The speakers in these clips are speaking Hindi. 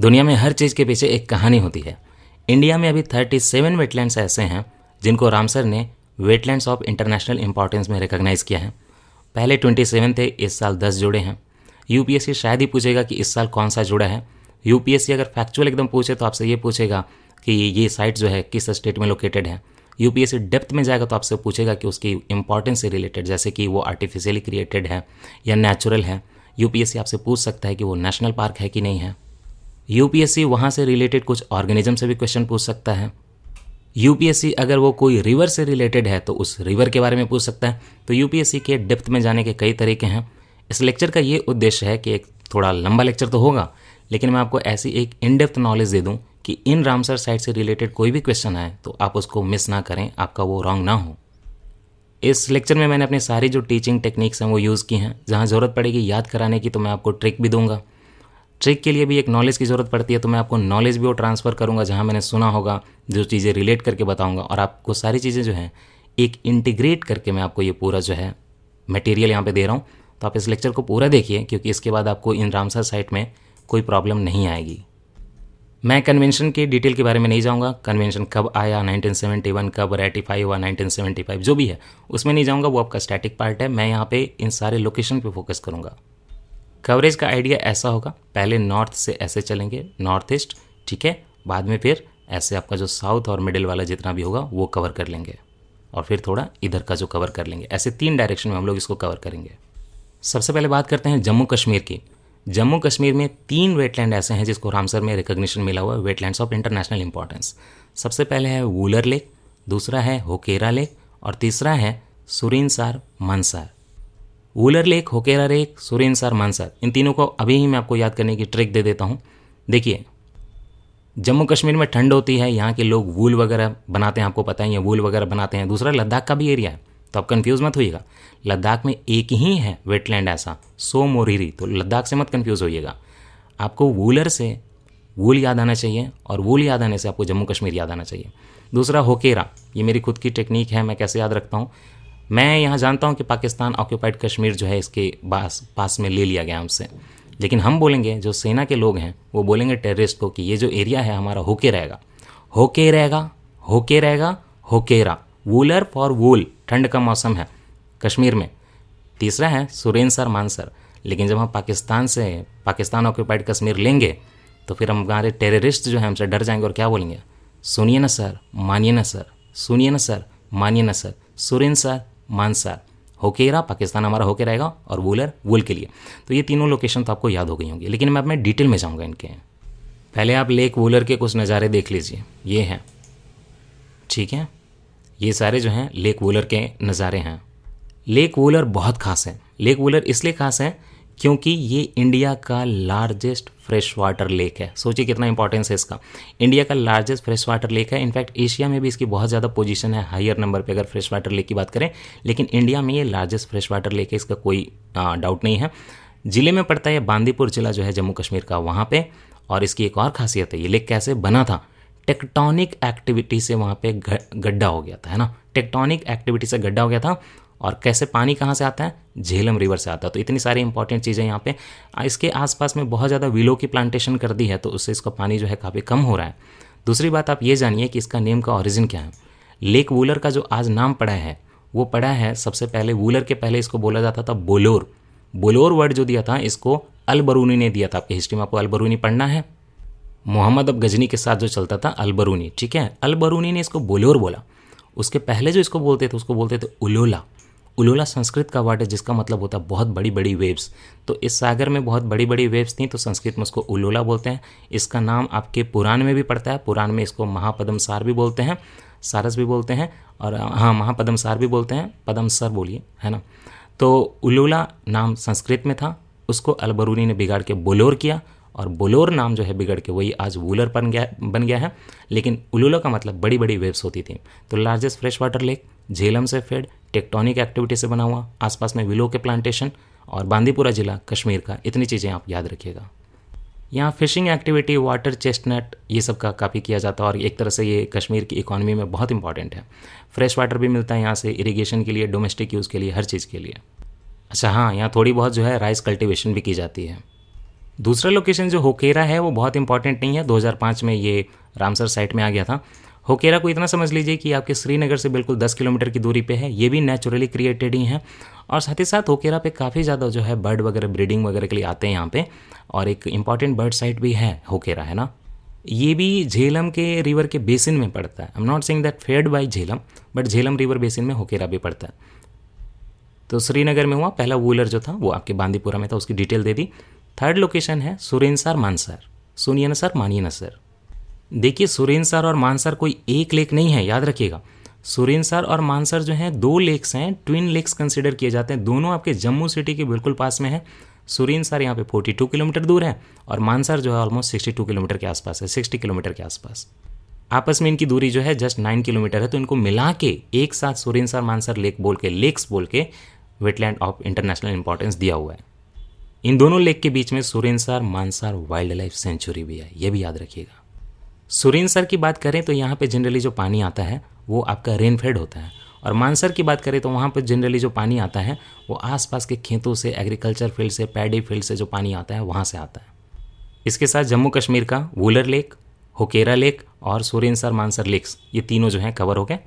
दुनिया में हर चीज़ के पीछे एक कहानी होती है इंडिया में अभी 37 वेटलैंड्स ऐसे हैं जिनको रामसर ने वेटलैंड्स ऑफ इंटरनेशनल इंपॉर्टेंस में रिकॉग्नाइज़ किया है पहले 27 थे इस साल 10 जुड़े हैं यूपीएससी शायद ही पूछेगा कि इस साल कौन सा जुड़ा है यूपीएससी अगर फैक्चुअल एकदम पूछे तो आपसे ये पूछेगा कि ये साइट जो है किस स्टेट में लोकेटेड है यूपीएससी डेप्थ में जाएगा तो आपसे पूछेगा कि उसकी इंपॉर्टेंस से रिलेटेड जैसे कि वो आर्टिफिशियली क्रिएटेड है या नेचुरल है यूपीएससी आपसे पूछ सकता है कि वो नेशनल पार्क है कि नहीं है यूपीएससी वहाँ से रिलेटेड कुछ ऑर्गेनिज्म से भी क्वेश्चन पूछ सकता है यूपीएससी अगर वो कोई रिवर से रिलेटेड है तो उस रिवर के बारे में पूछ सकता है तो यूपीएससी के डेप्थ में जाने के कई तरीके हैं इस लेक्चर का ये उद्देश्य है कि एक थोड़ा लंबा लेक्चर तो होगा लेकिन मैं आपको ऐसी एक इन डेप्थ नॉलेज दे दूँ कि इन रामसर साइट से रिलेटेड कोई भी क्वेश्चन आए तो आप उसको मिस ना करें आपका वो रॉन्ग ना हो इस लेक्चर में मैंने अपनी सारी जो टीचिंग टेक्निक्स हैं वो यूज़ की हैं जहाँ ज़रूरत पड़ेगी याद कराने की तो मैं आपको ट्रिक भी दूंगा ट्रिक के लिए भी एक नॉलेज की ज़रूरत पड़ती है तो मैं आपको नॉलेज भी वो ट्रांसफ़र करूँगा जहाँ मैंने सुना होगा जो चीज़ें रिलेट करके बताऊँगा और आपको सारी चीज़ें जो हैं एक इंटीग्रेट करके मैं आपको ये पूरा जो है मटेरियल यहाँ पे दे रहा हूँ तो आप इस लेक्चर को पूरा देखिए क्योंकि इसके बाद आपको इन रामसर साइट में कोई प्रॉब्लम नहीं आएगी मैं कन्वेंशन के डिटेल के बारे में नहीं जाऊँगा कन्वेंशन कब आया 1971 कब रेटिफाई हुआ 1975 जो भी है उसमें नहीं जाऊँगा वो आपका स्टैटिक पार्ट है मैं यहाँ पे इन सारे लोकेशन पे फोकस करूँगा कवरेज का आइडिया ऐसा होगा पहले नॉर्थ से ऐसे चलेंगे नॉर्थ ईस्ट ठीक है बाद में फिर ऐसे आपका जो साउथ और मिडिल वाला जितना भी होगा वो कवर कर लेंगे और फिर थोड़ा इधर का जो कवर कर लेंगे ऐसे तीन डायरेक्शन में हम लोग इसको कवर करेंगे सबसे पहले बात करते हैं जम्मू कश्मीर की जम्मू कश्मीर में तीन वेटलैंड ऐसे हैं जिसको रामसर में रिकग्निशन मिला हुआ है वेटलैंड्स ऑफ इंटरनेशनल इंपॉर्टेंस सबसे पहले है वूलर लेक दूसरा है होकेरा लेक और तीसरा है सुरीनसार मनसार वूलर लेक होकेरा रेक सुरेन सार मानसर इन तीनों को अभी ही मैं आपको याद करने की ट्रिक दे देता हूँ देखिए जम्मू कश्मीर में ठंड होती है यहाँ के लोग वूल वगैरह बनाते हैं आपको पता है ये वूल वगैरह बनाते हैं दूसरा लद्दाख का भी एरिया है तो आप कन्फ्यूज़ मत होइएगा लद्दाख में एक ही है वेटलैंड ऐसा सो मोरीरी तो लद्दाख से मत कन्फ्यूज़ होइएगा आपको वूलर से वूल याद आना चाहिए और वूल याद आने से आपको जम्मू कश्मीर याद आना चाहिए दूसरा होकेरा ये मेरी खुद की टेक्निक है मैं कैसे याद रखता हूँ मैं यहाँ जानता हूँ कि पाकिस्तान ऑक्यूपाइड कश्मीर जो है इसके पास पास में ले लिया गया हमसे लेकिन हम बोलेंगे जो सेना के लोग हैं वो बोलेंगे टेररिस्ट को कि ये जो एरिया है हमारा होके रहेगा होके रहेगा होके रहेगा होकेरा वूलर फॉर वूल ठंड का मौसम है कश्मीर में तीसरा है सुरेंद्र सर मानसर लेकिन जब हम पाकिस्तान से पाकिस्तान ऑक्यूपाइड कश्मीर लेंगे तो फिर हम हमारे टेररिस्ट जो है हमसे डर जाएंगे और क्या बोलेंगे सुनिए ना सर मानिए ना सर सुनिए ना सर मानिए ना सर सुरेंद्र सर मानसर होकेरा पाकिस्तान हमारा होके रहेगा और वोलर वोल के लिए तो ये तीनों लोकेशन तो आपको याद हो गई होंगी लेकिन मैं अपने डिटेल में जाऊँगा इनके पहले आप लेक वुलर के कुछ नज़ारे देख लीजिए ये हैं ठीक है ये सारे जो हैं लेक वुलर के नज़ारे हैं लेक वुलर बहुत खास है लेक वुलर इसलिए खास है क्योंकि ये इंडिया का लार्जेस्ट फ्रेश वाटर लेक है सोचिए कितना इंपॉर्टेंस है इसका इंडिया का लार्जेस्ट फ्रेश वाटर लेक है इनफैक्ट एशिया में भी इसकी बहुत ज़्यादा पोजीशन है हायर नंबर पे अगर फ्रेश वाटर लेक की बात करें लेकिन इंडिया में ये लार्जेस्ट फ्रेश वाटर लेक है इसका कोई डाउट नहीं है ज़िले में पड़ता है बांदीपुर ज़िला जो है जम्मू कश्मीर का वहाँ पर और इसकी एक और खासियत है ये लेक कैसे बना था टेक्टोनिक एक्टिविटी से वहाँ पे गड्ढा हो गया था है ना टेक्टोनिक एक्टिविटी से गड्ढा हो गया था और कैसे पानी कहाँ से आता है झेलम रिवर से आता है तो इतनी सारी इंपॉर्टेंट चीज़ें यहाँ पे इसके आसपास में बहुत ज़्यादा विलो की प्लांटेशन कर दी है तो उससे इसका पानी जो है काफ़ी कम हो रहा है दूसरी बात आप ये जानिए कि इसका नेम का ऑरिजिन क्या है लेक वूलर का जो आज नाम पड़ा है वो पड़ा है सबसे पहले वूलर के पहले इसको बोला जाता था बोलोर बोलोर वर्ड जो दिया था इसको अलबरूनी ने दिया था आपकी हिस्ट्री में आपको अलबरूनी पढ़ना है मोहम्मद अब गजनी के साथ जो चलता था अलबरूनी ठीक है अलबरूनी ने इसको बोलोर बोला उसके पहले जो इसको बोलते थे उसको बोलते थे उलोला कुलोला संस्कृत का वर्ड है जिसका मतलब होता है बहुत बड़ी बड़ी वेव्स तो इस सागर में बहुत बड़ी बड़ी वेव्स थी तो संस्कृत में उसको उलोला बोलते हैं इसका नाम आपके पुराण में भी पड़ता है पुराण में इसको महापदमसार भी बोलते हैं सारस भी बोलते हैं और हाँ महापदमसार भी बोलते हैं पदम सर बोलिए है ना तो उलोला नाम संस्कृत में था उसको अलबरूनी ने बिगाड़ के बोलोर किया और बोलोर नाम जो है बिगड़ के वही आज वूलर बन गया बन गया है लेकिन उलूला का मतलब बड़ी बड़ी वेव्स होती थी तो largest fresh water lake Jhelum से फेड टेक्टोनिक एक्टिविटी से बना हुआ आसपास में विलो के प्लांटेशन और बांदीपुरा जिला कश्मीर का इतनी चीज़ें आप याद रखिएगा यहाँ फिशिंग एक्टिविटी वाटर चेस्टनट ये सब का काफ़ी किया जाता है और एक तरह से ये कश्मीर की इकोनॉमी में बहुत इंपॉर्टेंट है फ्रेश वाटर भी मिलता है यहाँ से इरीगेशन के लिए डोमेस्टिक यूज़ के लिए हर चीज़ के लिए अच्छा हाँ यहाँ थोड़ी बहुत जो है राइस कल्टिवेशन भी की जाती है दूसरा लोकेशन जो होकेरा है वो बहुत इंपॉर्टेंट नहीं है 2005 में ये रामसर साइट में आ गया था होकेरा को इतना समझ लीजिए कि आपके श्रीनगर से बिल्कुल दस किलोमीटर की दूरी पे है ये भी नेचुरली क्रिएटेड ही हैं और साथ ही साथ होकेरा पे काफ़ी ज़्यादा जो है बर्ड वगैरह ब्रीडिंग वगैरह के लिए आते हैं यहाँ पे और एक इम्पॉर्टेंट बर्ड साइट भी है होकेरा है ना ये भी झेलम के रिवर के बेसिन में पड़ता है I am not saying that fed by Jhelum but Jhelum river basin में होकेरा भी पड़ता है तो श्रीनगर में हुआ पहला वूलर जो था वो आपके बांदीपुरा में था उसकी डिटेल दे दी थर्ड लोकेशन है सुरेंसार मानसर सुनियनसर मानियनसर न सर देखिए सुरेंद्र सर और मानसर कोई एक लेक नहीं है याद रखिएगा सुरेंद्र सर और मानसर जो हैं दो लेक्स हैं ट्विन लेक्स कंसिडर किए जाते हैं दोनों आपके जम्मू सिटी के बिल्कुल पास में है सुरेंद्र सर यहाँ पे 42 किलोमीटर दूर है और मानसर जो है ऑलमोस्ट 62 किलोमीटर के आसपास है 60 किलोमीटर के आसपास आपस में इनकी दूरी जो है जस्ट नाइन किलोमीटर है तो इनको मिला के एक साथ सुरेंद्र सर मानसर लेक बोल के लेक्स बोल के वेटलैंड ऑफ इंटरनेशनल इंपॉर्टेंस दिया हुआ है इन दोनों लेक के बीच में Surendra sir Mansar wildlife sanctuary भी है ये भी याद रखिएगा सुरेन सर की बात करें तो यहाँ पे जनरली जो पानी आता है वो आपका रेनफेड होता है और मानसर की बात करें तो वहाँ पर जनरली जो पानी आता है वो आसपास के खेतों से एग्रीकल्चर फील्ड से पैडी फील्ड से जो पानी आता है वहाँ से आता है इसके साथ जम्मू कश्मीर का वूलर लेक होकेरा लेक और सुरेनसर मानसर लेक्स ये तीनों जो हैं कवर हो गए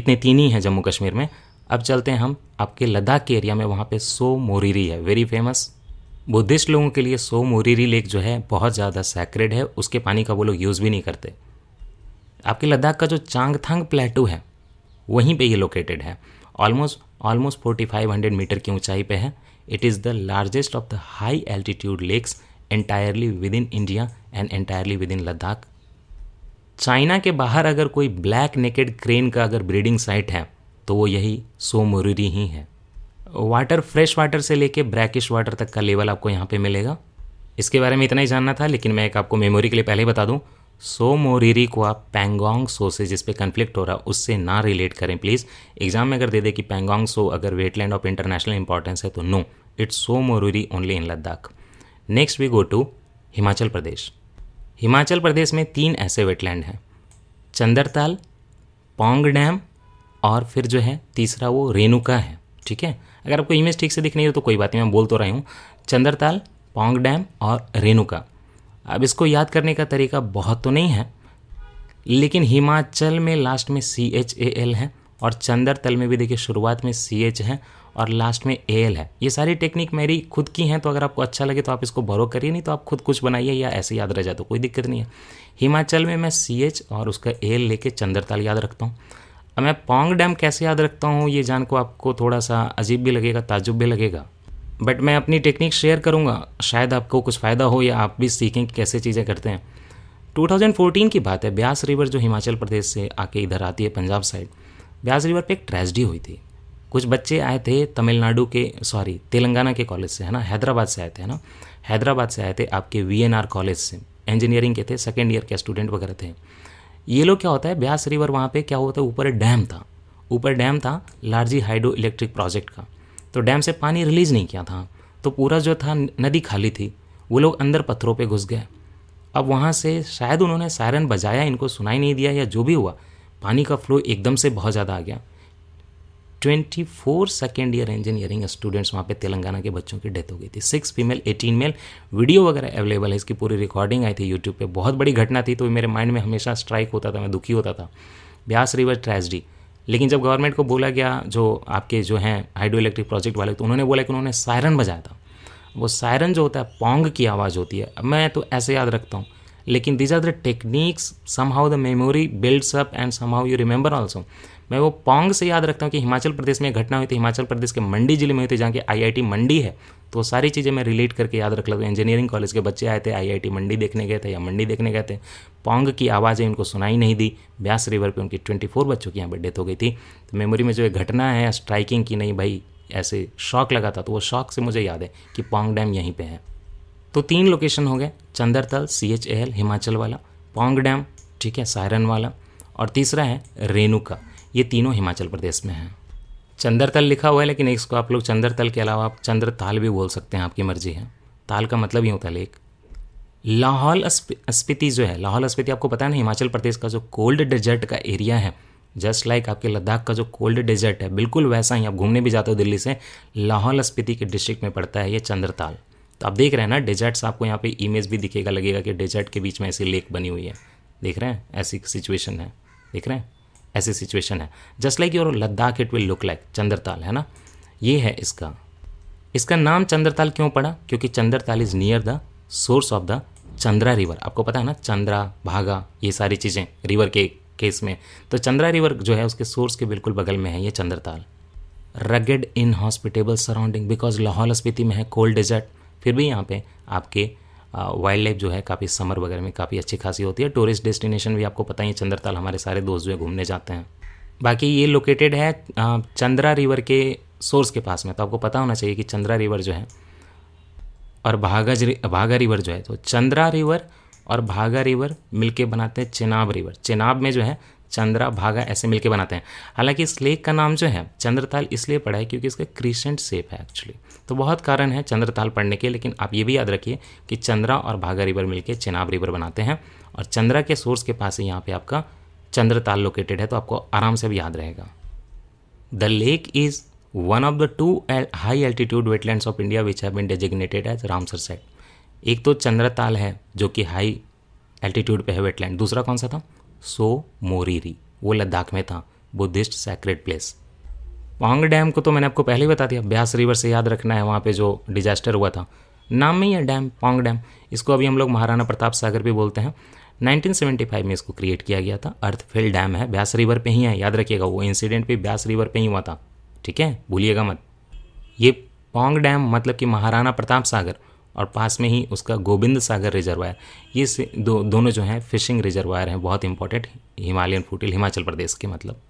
इतने तीन ही हैं जम्मू कश्मीर में अब चलते हैं हम आपके लद्दाख के एरिया में वहाँ पे सो मोरीरी है वेरी फेमस बुद्धिस्ट लोगों के लिए सो मोरीरी लेक जो है बहुत ज़्यादा सैक्रेड है उसके पानी का वो लोग यूज़ भी नहीं करते आपके लद्दाख का जो चांगथांग प्लेटू है वहीं पे ये लोकेटेड है almost almost forty five hundred metre की ऊंचाई पे है it is the largest of the high altitude lakes entirely within India and entirely within Ladakh China के बाहर अगर कोई ब्लैक नेकेड क्रेन का अगर ब्रीडिंग साइट है तो वो यही सो मोरीरी ही है वाटर फ्रेश वाटर से लेके ब्रैकिश वाटर तक का लेवल आपको यहाँ पे मिलेगा इसके बारे में इतना ही जानना था लेकिन मैं एक आपको मेमोरी के लिए पहले ही बता दूँ सो मोरीरी को आप पैंगोंग सो से जिस पे कन्फ्लिक्ट हो रहा है उससे ना रिलेट करें प्लीज़ एग्जाम में अगर दे दे कि पैंगोंग सो अगर वेटलैंड ऑफ इंटरनेशनल इंपॉर्टेंस है तो no it's Tso Moriri only in Ladakh next we go to Himachal Pradesh Himachal Pradesh में तीन ऐसे वेटलैंड हैं चंदरताल पोंग डैम और फिर जो है तीसरा वो रेणुका है ठीक है अगर आपको इमेज ठीक से दिख नहीं हो तो कोई बात नहीं मैं बोल तो रही हूँ चंद्रताल पोंग डैम और रेणुका अब इसको याद करने का तरीका बहुत तो नहीं है लेकिन हिमाचल में लास्ट में सी एच ए एल है और चंदर तल में भी देखिए शुरुआत में सी एच है और लास्ट में ए एल है ये सारी टेक्निक मेरी खुद की हैं तो अगर आपको अच्छा लगे तो आप इसको भरो करिए नहीं तो आप खुद कुछ बनाइए या ऐसे याद रह जाए तो कोई दिक्कत नहीं है हिमाचल में मैं सी एच और उसका ए एल लेके चंदर याद रखता हूँ अब मैं पोंग डैम कैसे याद रखता हूँ ये जान को आपको थोड़ा सा अजीब भी लगेगा ताजुब भी लगेगा बट मैं अपनी टेक्निक शेयर करूँगा शायद आपको कुछ फ़ायदा हो या आप भी सीखें कि कैसे चीज़ें करते हैं 2014 की बात है ब्यास रिवर जो हिमाचल प्रदेश से आके इधर आती है पंजाब साइड ब्यास रिवर पे एक ट्रेजडी हुई थी कुछ बच्चे आए थे तमिलनाडु के सॉरी तेलंगाना के कॉलेज से है ना हैदराबाद से आए थे है ना हैदराबाद से आए थे आपके वी कॉलेज से इंजीनियरिंग के थे सेकेंड ईयर के स्टूडेंट वगैरह थे ये लोग क्या होता है ब्यास रिवर वहाँ पे क्या होता है ऊपर डैम था ऊपर डैम था लार्जी हाइड्रो इलेक्ट्रिक प्रोजेक्ट का तो डैम से पानी रिलीज़ नहीं किया था तो पूरा जो था नदी खाली थी वो लोग अंदर पत्थरों पे घुस गए अब वहाँ से शायद उन्होंने सायरन बजाया इनको सुनाई नहीं दिया या जो भी हुआ पानी का फ्लो एकदम से बहुत ज़्यादा आ गया twenty four second year engineering students वहाँ पे तेलंगाना के बच्चों की डेथ हो गई थी six female eighteen male video वगैरह अवेलेबल है इसकी पूरी रिकॉर्डिंग आई थी यूट्यूब पे बहुत बड़ी घटना थी तो मेरे माइंड में हमेशा स्ट्राइक होता था मैं दुखी होता था ब्यास रिवर ट्रेजडी लेकिन जब गवर्नमेंट को बोला गया जो आपके जो हैं हाइड्रो इलेक्ट्रिक प्रोजेक्ट वाले तो उन्होंने बोला कि उन्होंने सायरन बजाया था वो सायरन जो होता है पोंग की आवाज़ होती है मैं तो ऐसे याद रखता हूँ लेकिन these are the techniques somehow the memory builds up and somehow you remember also मैं वो पोंग से याद रखता हूँ कि हिमाचल प्रदेश में घटना हुई थी हिमाचल प्रदेश के मंडी जिले में हुई थी जहाँ की आई मंडी है तो सारी चीज़ें मैं रिलेट करके याद रख लेता इंजीनियरिंग कॉलेज के बच्चे आए थे आईआईटी मंडी देखने गए थे या मंडी देखने गए थे पोंग की आवाज़ें उनको सुनाई नहीं दी ब्यास रिवर पर उनकी ट्वेंटी बच्चों की यहाँ पर डेथ हो गई थी तो मेमोरी में जो एक घटना है स्ट्राइकिंग की नहीं भाई ऐसे शौक लगा था तो वो शौक से मुझे याद है कि पोंग डैम यहीं पर है तो तीन लोकेशन हो गए Chandratal C H L Himachal वाला पोंग डैम ठीक है सायरन वाला और तीसरा है रेणुका ये तीनों हिमाचल प्रदेश में हैं चंदरतल लिखा हुआ है लेकिन इसको आप लोग चंद्रतल के अलावा आप चंद्रताल भी बोल सकते हैं आपकी मर्जी है ताल का मतलब ही होता है लेक लाहौल स्पीति जो है लाहौल स्पीति आपको पता है ना हिमाचल प्रदेश का जो कोल्ड डेजर्ट का एरिया है जस्ट लाइक आपके लद्दाख का जो कोल्ड डेजर्ट है बिल्कुल वैसा ही आप घूमने भी जाते हो दिल्ली से लाहौल स्पीति के डिस्ट्रिक्ट में पड़ता है ये चंद्रताल तो आप देख रहे हैं ना डेजर्ट्स आपको यहाँ पे इमेज भी दिखेगा लगेगा कि डेजर्ट के बीच में ऐसी लेक बनी हुई है देख रहे हैं ऐसी सिचुएशन है देख रहे हैं ऐसी सिचुएशन है just like your Ladakh it will look like Chandratal है ना ये है इसका इसका नाम चंद्रताल क्यों पड़ा क्योंकि Chandratal is near the source of the Chandra river आपको पता है ना चंद्रा भागा ये सारी चीज़ें रिवर के केस में तो चंद्रा रिवर जो है उसके सोर्स के बिल्कुल बगल में है ये Chandratal rugged inhospitable surrounding because Lahaul Spiti में है कोल्ड डेजर्ट फिर भी यहाँ पे आपके वाइल्ड लाइफ जो है काफ़ी समर वगैरह में काफ़ी अच्छी खासी होती है टूरिस्ट डेस्टिनेशन भी आपको पता ही है चंद्रताल हमारे सारे दोस्त जो है घूमने जाते हैं बाकी ये लोकेटेड है चंद्रा रिवर के सोर्स के पास में तो आपको पता होना चाहिए कि चंद्रा रिवर जो है और भागा भागा रिवर जो है तो चंद्रा रिवर और भागा रिवर मिलके बनाते हैं चेनाब रिवर चेनाब में जो है चंद्रा भागा ऐसे मिलके बनाते हैं हालांकि इस लेक का नाम जो है चंद्रताल इसलिए पड़ा है क्योंकि इसका क्रीसेंट सेप है एक्चुअली तो बहुत कारण है चंद्रताल पढ़ने के लेकिन आप ये भी याद रखिए कि चंद्रा और भागा रिवर मिलकर चेनाब रिवर बनाते हैं और चंद्रा के सोर्स के पास ही यहाँ पे आपका चंद्रताल लोकेटेड है तो आपको आराम से भी याद रहेगा the lake is one of the two high altitude wetland of India which have been designated as Ramsar site एक तो चंद्रताल है जो कि हाई एल्टीट्यूड पे है वेटलैंड दूसरा कौन सा था सो मोरीरी वो लद्दाख में था Buddhist sacred place Pong dam को तो मैंने आपको पहले ही बता दिया ब्यास रिवर से याद रखना है वहाँ पे जो डिजास्टर हुआ था नाम में ही है डैम पांग डैम इसको अभी हम लोग महाराणा प्रताप सागर भी बोलते हैं 1975 में इसको क्रिएट किया गया था अर्थफिल डैम है ब्यास रिवर पे ही है याद रखिएगा वो इंसिडेंट भी ब्यास रिवर पे ही हुआ था ठीक है भूलिएगा मत ये पोंग डैम मतलब कि महाराणा प्रताप सागर और पास में ही उसका गोविंद सागर रिजर्वायर ये दो दोनों जो हैं फिशिंग रिजर्वायर हैं बहुत important Himalayan foothill Himachal Pradesh के मतलब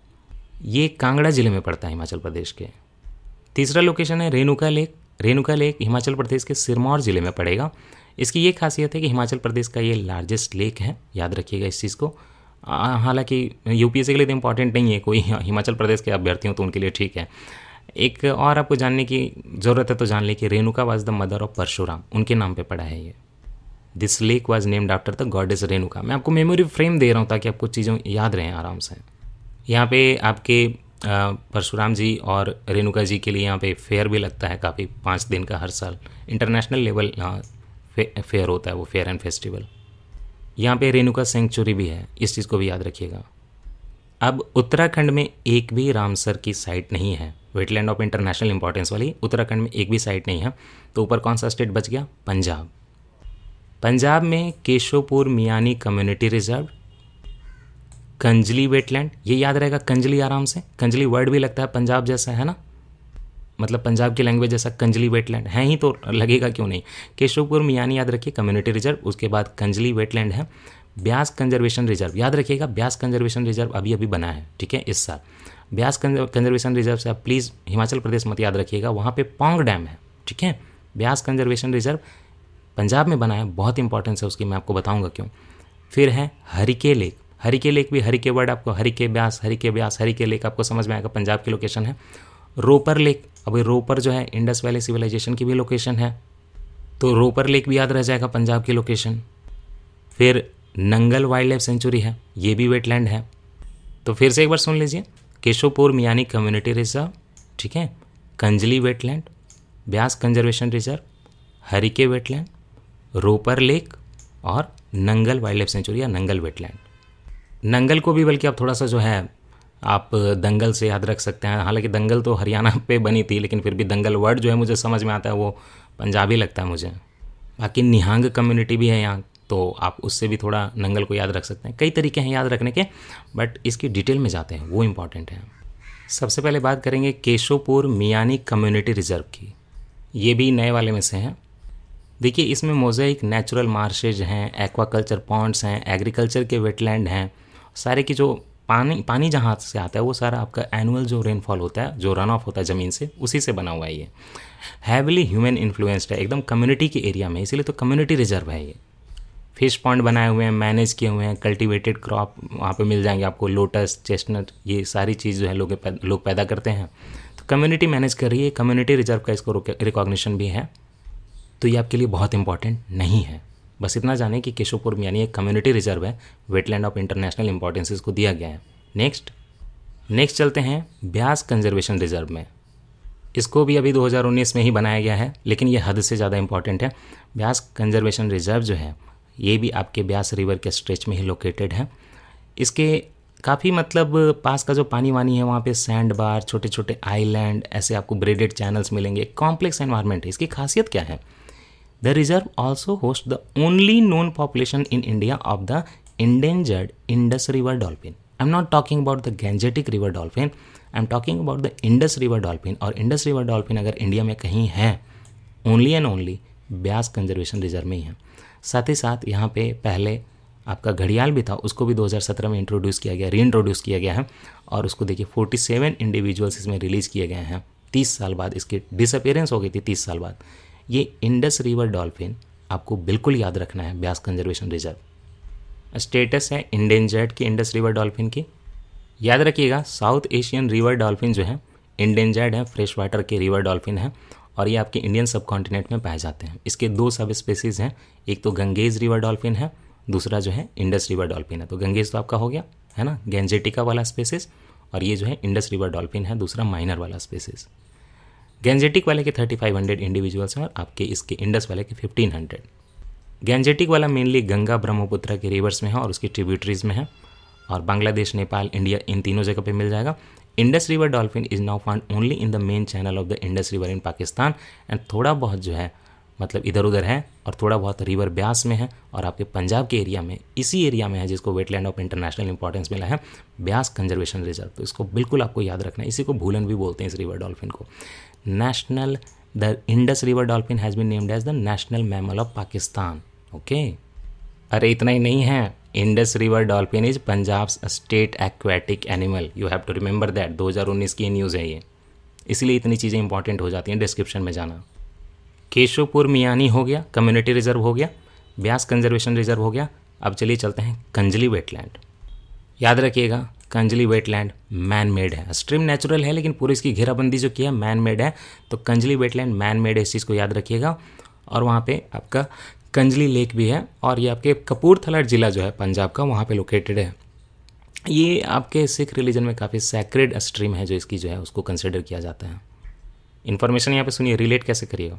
ये कांगड़ा जिले में पड़ता है हिमाचल प्रदेश के तीसरा लोकेशन है रेणुका लेक रेणुका लेक हिमाचल प्रदेश के सिरमौर ज़िले में पड़ेगा इसकी ये खासियत है कि हिमाचल प्रदेश का ये लार्जेस्ट लेक है याद रखिएगा इस चीज़ को हालांकि यूपीएससी के लिए तो इम्पॉर्टेंट नहीं है कोई हिमाचल प्रदेश के अभ्यर्थी हो तो उनके लिए ठीक है एक और आपको जानने की ज़रूरत है तो जान ले कि Renuka was the mother of Parashuram उनके नाम पे पड़ा है ये this lake was named after the god is Renuka मैं आपको मेमोरी फ्रेम दे रहा हूँ ताकि आपको चीज़ों याद रहें आराम से यहाँ पे आपके परशुराम जी और रेणुका जी के लिए यहाँ पे फेयर भी लगता है काफ़ी पाँच दिन का हर साल इंटरनेशनल लेवल फेयर होता है वो फेयर एंड फेस्टिवल यहाँ पे रेणुका सेंचुरी भी है इस चीज़ को भी याद रखिएगा अब उत्तराखंड में एक भी रामसर की साइट नहीं है वेटलैंड ऑफ इंटरनेशनल इंपॉर्टेंस वाली उत्तराखंड में एक भी साइट नहीं है तो ऊपर कौन सा स्टेट बच गया पंजाब पंजाब में Keshopur Miani community reserve Kanjli wetland ये याद रहेगा कंजली आराम से कंजली वर्ड भी लगता है पंजाब जैसा है ना मतलब पंजाब की लैंग्वेज जैसा कंजली वेटलैंड है ही तो लगेगा क्यों नहीं केशवपुर मियानी याद रखिए कम्युनिटी रिजर्व उसके बाद कंजली वेटलैंड है ब्यास कंजर्वेशन रिजर्व याद रखिएगा ब्यास कंजर्वेशन रिजर्व अभी अभी बना है ठीक है इस साल ब्यास कंजर्वेशन रिजर्व से आप प्लीज़ हिमाचल प्रदेश मत याद रखिएगा वहाँ पे पोंग डैम है ठीक है ब्यास कंजर्वेशन रिजर्व पंजाब में बना है बहुत इंपॉर्टेंस है उसकी मैं आपको बताऊँगा क्यों फिर है हरिके लेक हरिके लेक भी हरिके वर्ड आपको हरिके ब्यास हरिके ब्यास हरिके लेक आपको समझ में आएगा पंजाब की लोकेशन है रोपर लेक अभी रोपर जो है इंडस वैली सिविलाइजेशन की भी लोकेशन है तो रोपर लेक भी याद रह जाएगा पंजाब की लोकेशन फिर नंगल वाइल्ड लाइफ सेंचुरी है ये भी वेटलैंड है तो फिर से एक बार सुन लीजिए केशोपुर मियानी कम्युनिटी रिजर्व ठीक है Kanjli wetland Beas conservation reserve Harike wetland Ropar lake और नंगल वाइल्ड लाइफ सेंचुरी या नंगल वेटलैंड नंगल को भी बल्कि आप थोड़ा सा जो है आप दंगल से याद रख सकते हैं हालांकि दंगल तो हरियाणा पे बनी थी लेकिन फिर भी दंगल वर्ड जो है मुझे समझ में आता है वो पंजाबी लगता है मुझे बाकी निहांग कम्युनिटी भी है यहाँ तो आप उससे भी थोड़ा नंगल को याद रख सकते हैं कई तरीके हैं याद रखने के बट इसकी डिटेल में जाते हैं वो इम्पॉर्टेंट है सबसे पहले बात करेंगे केशोपुर मियानी कम्युनिटी रिजर्व की ये भी नए वाले में से हैं देखिए इसमें मोजाइक नेचुरल मार्शेज हैं एक्वाकल्चर पॉन्ड्स हैं एग्रीकल्चर के वेटलैंड हैं सारे की जो पानी पानी जहाँ से आता है वो सारा आपका एनुअल जो रेनफॉल होता है जो रन ऑफ होता है ज़मीन से उसी से बना हुआ है ये हैवली ह्यूमन इन्फ्लुएंस्ड है एकदम कम्युनिटी के एरिया में इसीलिए तो कम्युनिटी रिजर्व है ये फिश पॉइंट बनाए हुए हैं मैनेज किए हुए हैं कल्टीवेटेड क्रॉप वहाँ पे मिल जाएंगे आपको लोटस चेस्टनट ये सारी चीज़ जो है लोग लोग पैदा करते हैं तो कम्युनिटी मैनेज कर रही है कम्युनिटी रिजर्व का इसको रिकॉग्निशन भी है तो ये आपके लिए बहुत इंपॉर्टेंट नहीं है बस इतना जाने कि केशोपुर में यानी एक कम्युनिटी रिजर्व है वेटलैंड ऑफ इंटरनेशनल इंपॉर्टेंस इसको दिया गया है नेक्स्ट नेक्स्ट चलते हैं ब्यास कंजर्वेशन रिजर्व में इसको भी अभी 2019 में ही बनाया गया है लेकिन ये हद से ज़्यादा इंपॉर्टेंट है ब्यास कंजर्वेशन रिजर्व जो है ये भी आपके ब्यास रिवर के स्ट्रेच में ही लोकेटेड है इसके काफ़ी मतलब पास का जो पानी वानी है वहाँ पे सैंड बार छोटे छोटे आइलैंड ऐसे आपको ब्रेडेड चैनल्स मिलेंगे कॉम्प्लेक्स एनवायरनमेंट है इसकी खासियत क्या है the reserve also host the only known population in India of the endangered Indus river dolphin I am not talking about the Gangetic river dolphin I am talking about the Indus river dolphin और इंडस रिवर डॉल्फिन अगर इंडिया में कहीं है only and only Beas conservation reserve में ही है साथ ही साथ यहाँ पे पहले आपका घड़ियाल भी था उसको भी 2017 में इंट्रोड्यूस किया गया री इंट्रोड्यूस किया गया है और उसको देखिए 47 इंडिविजुअल्स इसमें रिलीज़ किए गए हैं 30 साल बाद इसकी डिसअपेयरेंस हो गई थी 30 साल बाद ये इंडस रिवर डॉल्फिन आपको बिल्कुल याद रखना है ब्यास कंजर्वेशन रिजर्व स्टेटस है इंडेंजर्ड की इंडस रिवर डॉल्फिन की याद रखिएगा साउथ एशियन रिवर डॉल्फिन जो है इंडेंजर्ड है फ्रेश वाटर के रिवर डॉल्फिन है और ये आपके इंडियन सब कॉन्टिनेंट में पाए जाते हैं इसके दो सब स्पेसीज हैं एक तो गंगेज रिवर डॉल्फिन है दूसरा जो है इंडस रिवर डॉल्फिन है तो गंगेज तो आपका हो गया है ना गेंजेटिका वाला स्पेसिस और ये जो है इंडस रिवर डॉल्फिन है दूसरा माइनर वाला स्पेसिस गेंजेटिक वाले के 3500 इंडिविजुअल्स हैं और आपके इसके इंडस वाले के 1500 गेंजेटिक वाला मेनली गंगा ब्रह्मपुत्र के रिवर्स में है और उसकी ट्रिब्यूटरीज में है और बांग्लादेश नेपाल इंडिया इन तीनों जगह पे मिल जाएगा Indus river dolphin is now found only in the main channel of the Indus river in Pakistan and थोड़ा बहुत जो है मतलब इधर उधर है और थोड़ा बहुत रिवर ब्यास में है और आपके पंजाब के एरिया में इसी एरिया में है जिसको वेटलैंड ऑफ इंटरनेशनल इंपॉर्टेंस मिला है ब्यास कंजर्वेशन रिजर्व तो इसको बिल्कुल आपको याद रखना है इसी को भूलन भी बोलते हैं इस रिवर डॉल्फिन को national the Indus river dolphin has been named as the national mammal of Pakistan okay अरे इतना ही नहीं है Indus river dolphin is Punjab state aquatic animal you have to remember that 2019 की न्यूज़ है ये इसलिए इतनी चीज़ें इंपॉर्टेंट हो जाती हैं डिस्क्रिप्शन में जाना केशवपुर मियानी हो गया कम्युनिटी रिजर्व हो गया ब्यास कंजर्वेशन रिजर्व हो गया अब चलिए चलते हैं कंजली वेटलैंड याद रखिएगा कंजली वेटलैंड मैन मेड है स्ट्रीम नेचुरल है लेकिन पूरी इसकी घेराबंदी जो किया मैन मेड है तो कंजली वेटलैंड मैन मेड है इस चीज़ को याद रखिएगा और वहाँ पे आपका कंजली लेक भी है और ये आपके कपूरथला ज़िला जो है पंजाब का वहाँ पे लोकेटेड है ये आपके सिख रिलीजन में काफ़ी सैक्रेड स्ट्रीम है जो इसकी जो है उसको कंसिडर किया जाता है इन्फॉर्मेशन यहाँ पे सुनिए रिलेट कैसे करिएगा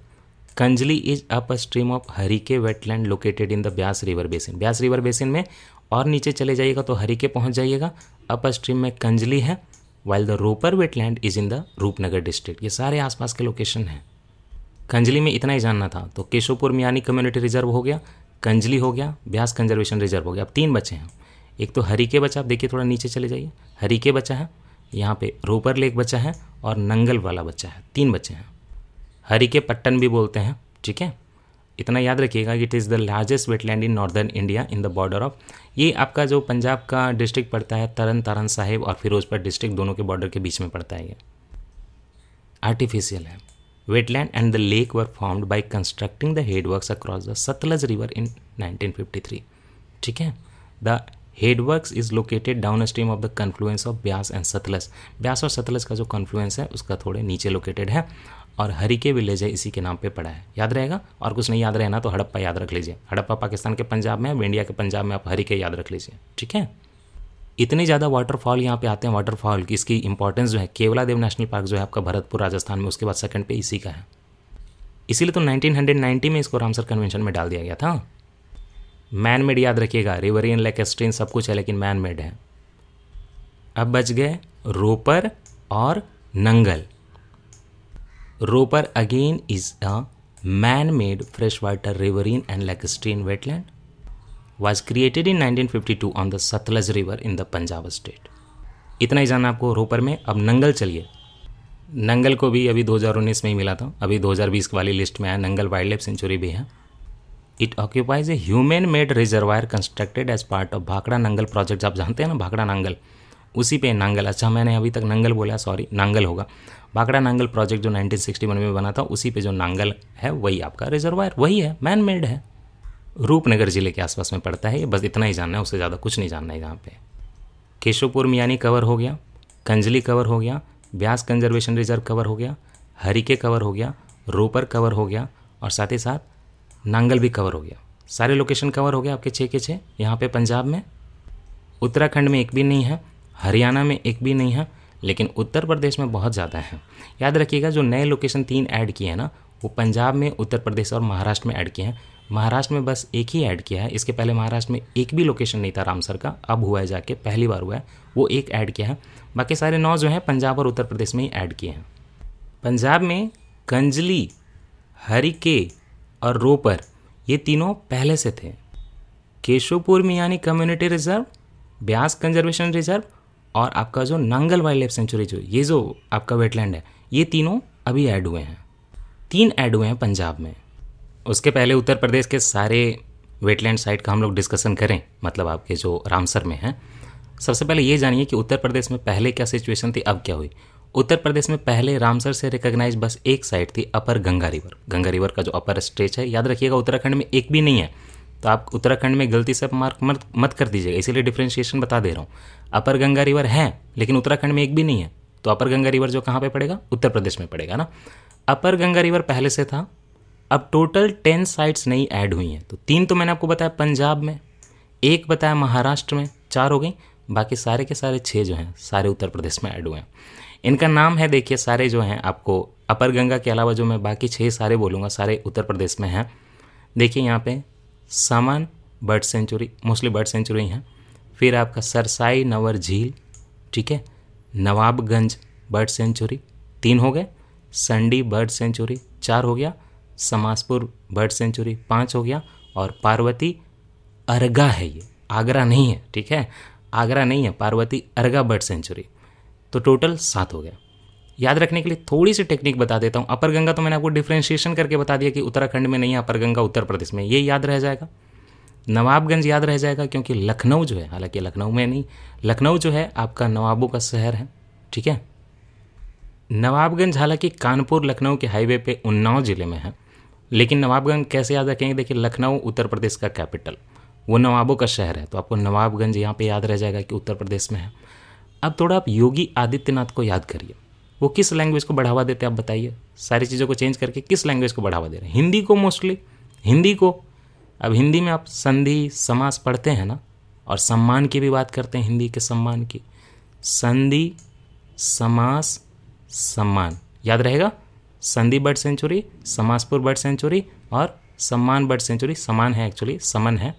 Kanjli is up stream of Harike wetland located in the Beas river basin Beas river basin में और नीचे चले जाइएगा तो हरिके पहुँच जाइएगा अप स्ट्रीम में कंजली है while the Ropar wetland is in the Rupnagar district ये सारे आसपास के लोकेशन हैं कंजली में इतना ही जानना था तो केशवपुर मियानी कम्युनिटी रिजर्व हो गया कंजली हो गया ब्यास कंजर्वेशन रिजर्व हो गया अब तीन बच्चे हैं एक तो हरीके बच्चा आप देखिए थोड़ा नीचे चले जाइए हरीके बच्चा है यहाँ पे रोपर लेक बच्चा है और नंगल वाला बच्चा है तीन बच्चे हैं हरीके पट्टन भी बोलते हैं ठीक है इतना याद रखिएगा कि it is the largest wetland in northern India in the border of ये आपका जो पंजाब का डिस्ट्रिक्ट पड़ता है तरन तारण साहिब और फिरोजपुर डिस्ट्रिक्ट दोनों के बॉर्डर के बीच में पड़ता है ये आर्टिफिशियल है Wetland and the lake were formed by constructing the headworks across the Satluj River in 1953. ठीक है the headworks is located down stream of the confluence of Beas and Sutlej Beas और सतलज का जो कन्फ्लुएंस है उसका थोड़े नीचे लोकेटेड है और हरी के विलेज है इसी के नाम पे पड़ा है याद रहेगा और कुछ नहीं याद रहना तो हड़प्पा याद रख लीजिए हड़प्पा पाकिस्तान के पंजाब में है इंडिया के पंजाब में आप हरी के याद रख लीजिए ठीक है इतने ज़्यादा वाटरफॉल यहाँ पे आते हैं वाटरफॉल की इसकी इंपॉर्टेंस जो है केवला देव नेशनल पार्क जो है आपका भरतपुर राजस्थान में उसके बाद सेकंड पे इसी का है इसीलिए तो 1990 में इसको रामसर कन्वेंशन में डाल दिया गया था मैन मेड याद रखिएगा रिवरियन एस्ट्रीन सब कुछ है लेकिन मैन मेड है अब बच गए रोपर और Nangal Ropar again is a man made fresh water riverine and lacustrine wetland was created in 1952 on the Sutlej river in the Punjab state इतना ही जाना आपको रोपर में अब नंगल चलिए नंगल को भी अभी 2019 में ही मिला था अभी 2020 वाली लिस्ट में आया नंगल वाइल्ड लाइफ सेंचुरी भी है it occupies a human made reservoir constructed as part of Bhakra Nangal project आप जानते हैं ना भाखड़ा नंगल उसी पे नांगल अच्छा मैंने अभी तक नंगल बोला सॉरी नांगल होगा भाखड़ा नांगल प्रोजेक्ट जो 1961 में बना था उसी पे जो नांगल है वही आपका रिजर्वायर वही है मैन मेड है रूपनगर ज़िले के आसपास में पड़ता है बस इतना ही जानना है उससे ज़्यादा कुछ नहीं जानना है यहाँ पे केशवपुर मियानी कवर हो गया कंजली कवर हो गया ब्यास कंजर्वेशन रिजर्व कवर हो गया हरिके कवर हो गया रोपर कवर हो गया और साथ ही साथ नांगल भी कवर हो गया सारे लोकेशन कवर हो गया आपके छः के छः यहाँ पे पंजाब में उत्तराखंड में एक भी नहीं है हरियाणा में एक भी नहीं है लेकिन उत्तर प्रदेश में बहुत ज़्यादा है याद रखिएगा जो नए लोकेशन तीन ऐड किए हैं ना वो पंजाब में उत्तर प्रदेश और महाराष्ट्र में ऐड किए हैं महाराष्ट्र में बस एक ही ऐड किया है इसके पहले महाराष्ट्र में एक भी लोकेशन नहीं था रामसर का अब हुआ है जाके पहली बार हुआ है वो एक ऐड किया है बाकी सारे नौ जो हैं पंजाब और उत्तर प्रदेश में ही ऐड किए हैं पंजाब में कंजली हरिके और रोपर ये तीनों पहले से थे केशोपुर में यानी community reserve Beas conservation reserve और आपका जो नांगल वाइल्ड लाइफ सेंचुरी जो ये जो आपका वेटलैंड है ये तीनों अभी ऐड हुए हैं तीन ऐड हुए हैं पंजाब में उसके पहले उत्तर प्रदेश के सारे वेटलैंड साइट का हम लोग डिस्कशन करें मतलब आपके जो रामसर में हैं सबसे पहले ये जानिए कि उत्तर प्रदेश में पहले क्या सिचुएशन थी अब क्या हुई उत्तर प्रदेश में पहले रामसर से रिकॉग्नाइज बस एक साइट थी upper Ganga river Ganga river का जो अपर स्ट्रेच है याद रखिएगा उत्तराखंड में एक भी नहीं है तो आप उत्तराखंड में गलती से मार्क मत मत कर दीजिएगा इसीलिए डिफ्रेंशिएशन बता दे रहा हूँ अपर गंगा रिवर है लेकिन उत्तराखंड में एक भी नहीं है तो अपर गंगा रिवर जो कहाँ पे पड़ेगा उत्तर प्रदेश में पड़ेगा ना अपर गंगा रिवर पहले से था अब टोटल टेन साइट्स नई ऐड हुई हैं तो तीन तो मैंने आपको बताया पंजाब में एक बताया महाराष्ट्र में चार हो गई बाकी सारे के सारे छः जो हैं सारे उत्तर प्रदेश में ऐड हुए हैं इनका नाम है देखिए सारे जो हैं आपको अपर गंगा के अलावा जो मैं बाकी छः सारे बोलूँगा सारे उत्तर प्रदेश में हैं देखिए यहाँ पे Saman bird sanctuary mostly bird sanctuary हैं फिर आपका सरसाई नवर झील ठीक है नवाबगंज बर्ड सेंचुरी तीन हो गए संडी बर्ड सेंचुरी चार हो गया समासपुर बर्ड सेंचुरी पाँच हो गया और पार्वती अरगा है ये आगरा नहीं है ठीक है आगरा नहीं है पार्वती अरगा बर्ड सेंचुरी तो टोटल सात हो गया याद रखने के लिए थोड़ी सी टेक्निक बता देता हूँ अपर गंगा तो मैंने आपको डिफ्रेंशिएशन करके बता दिया कि उत्तराखंड में नहीं है अपर गंगा उत्तर प्रदेश में ये याद रह जाएगा नवाबगंज याद रह जाएगा क्योंकि लखनऊ जो है हालांकि लखनऊ में नहीं लखनऊ जो है आपका नवाबों का शहर है ठीक है नवाबगंज हालांकि कानपुर लखनऊ के हाईवे पे उन्नाव ज़िले में है लेकिन नवाबगंज कैसे याद रखेंगे देखिए लखनऊ उत्तर प्रदेश का कैपिटल वो नवाबों का शहर है तो आपको नवाबगंज यहाँ पे याद रह जाएगा कि उत्तर प्रदेश में है अब थोड़ा आप योगी आदित्यनाथ को याद करिए वो किस लैंग्वेज को बढ़ावा देते आप बताइए सारी चीज़ों को चेंज करके किस लैंग्वेज को बढ़ावा दे रहे हैं हिंदी को मोस्टली हिंदी को अब हिंदी में आप संधि समास पढ़ते हैं ना और सम्मान की भी बात करते हैं हिंदी के सम्मान की संधि समास सम्मान याद रहेगा Sandi bird sanctuary Samaspur bird sanctuary और सम्मान बर्ड सेंचुरी समान है एक्चुअली समन है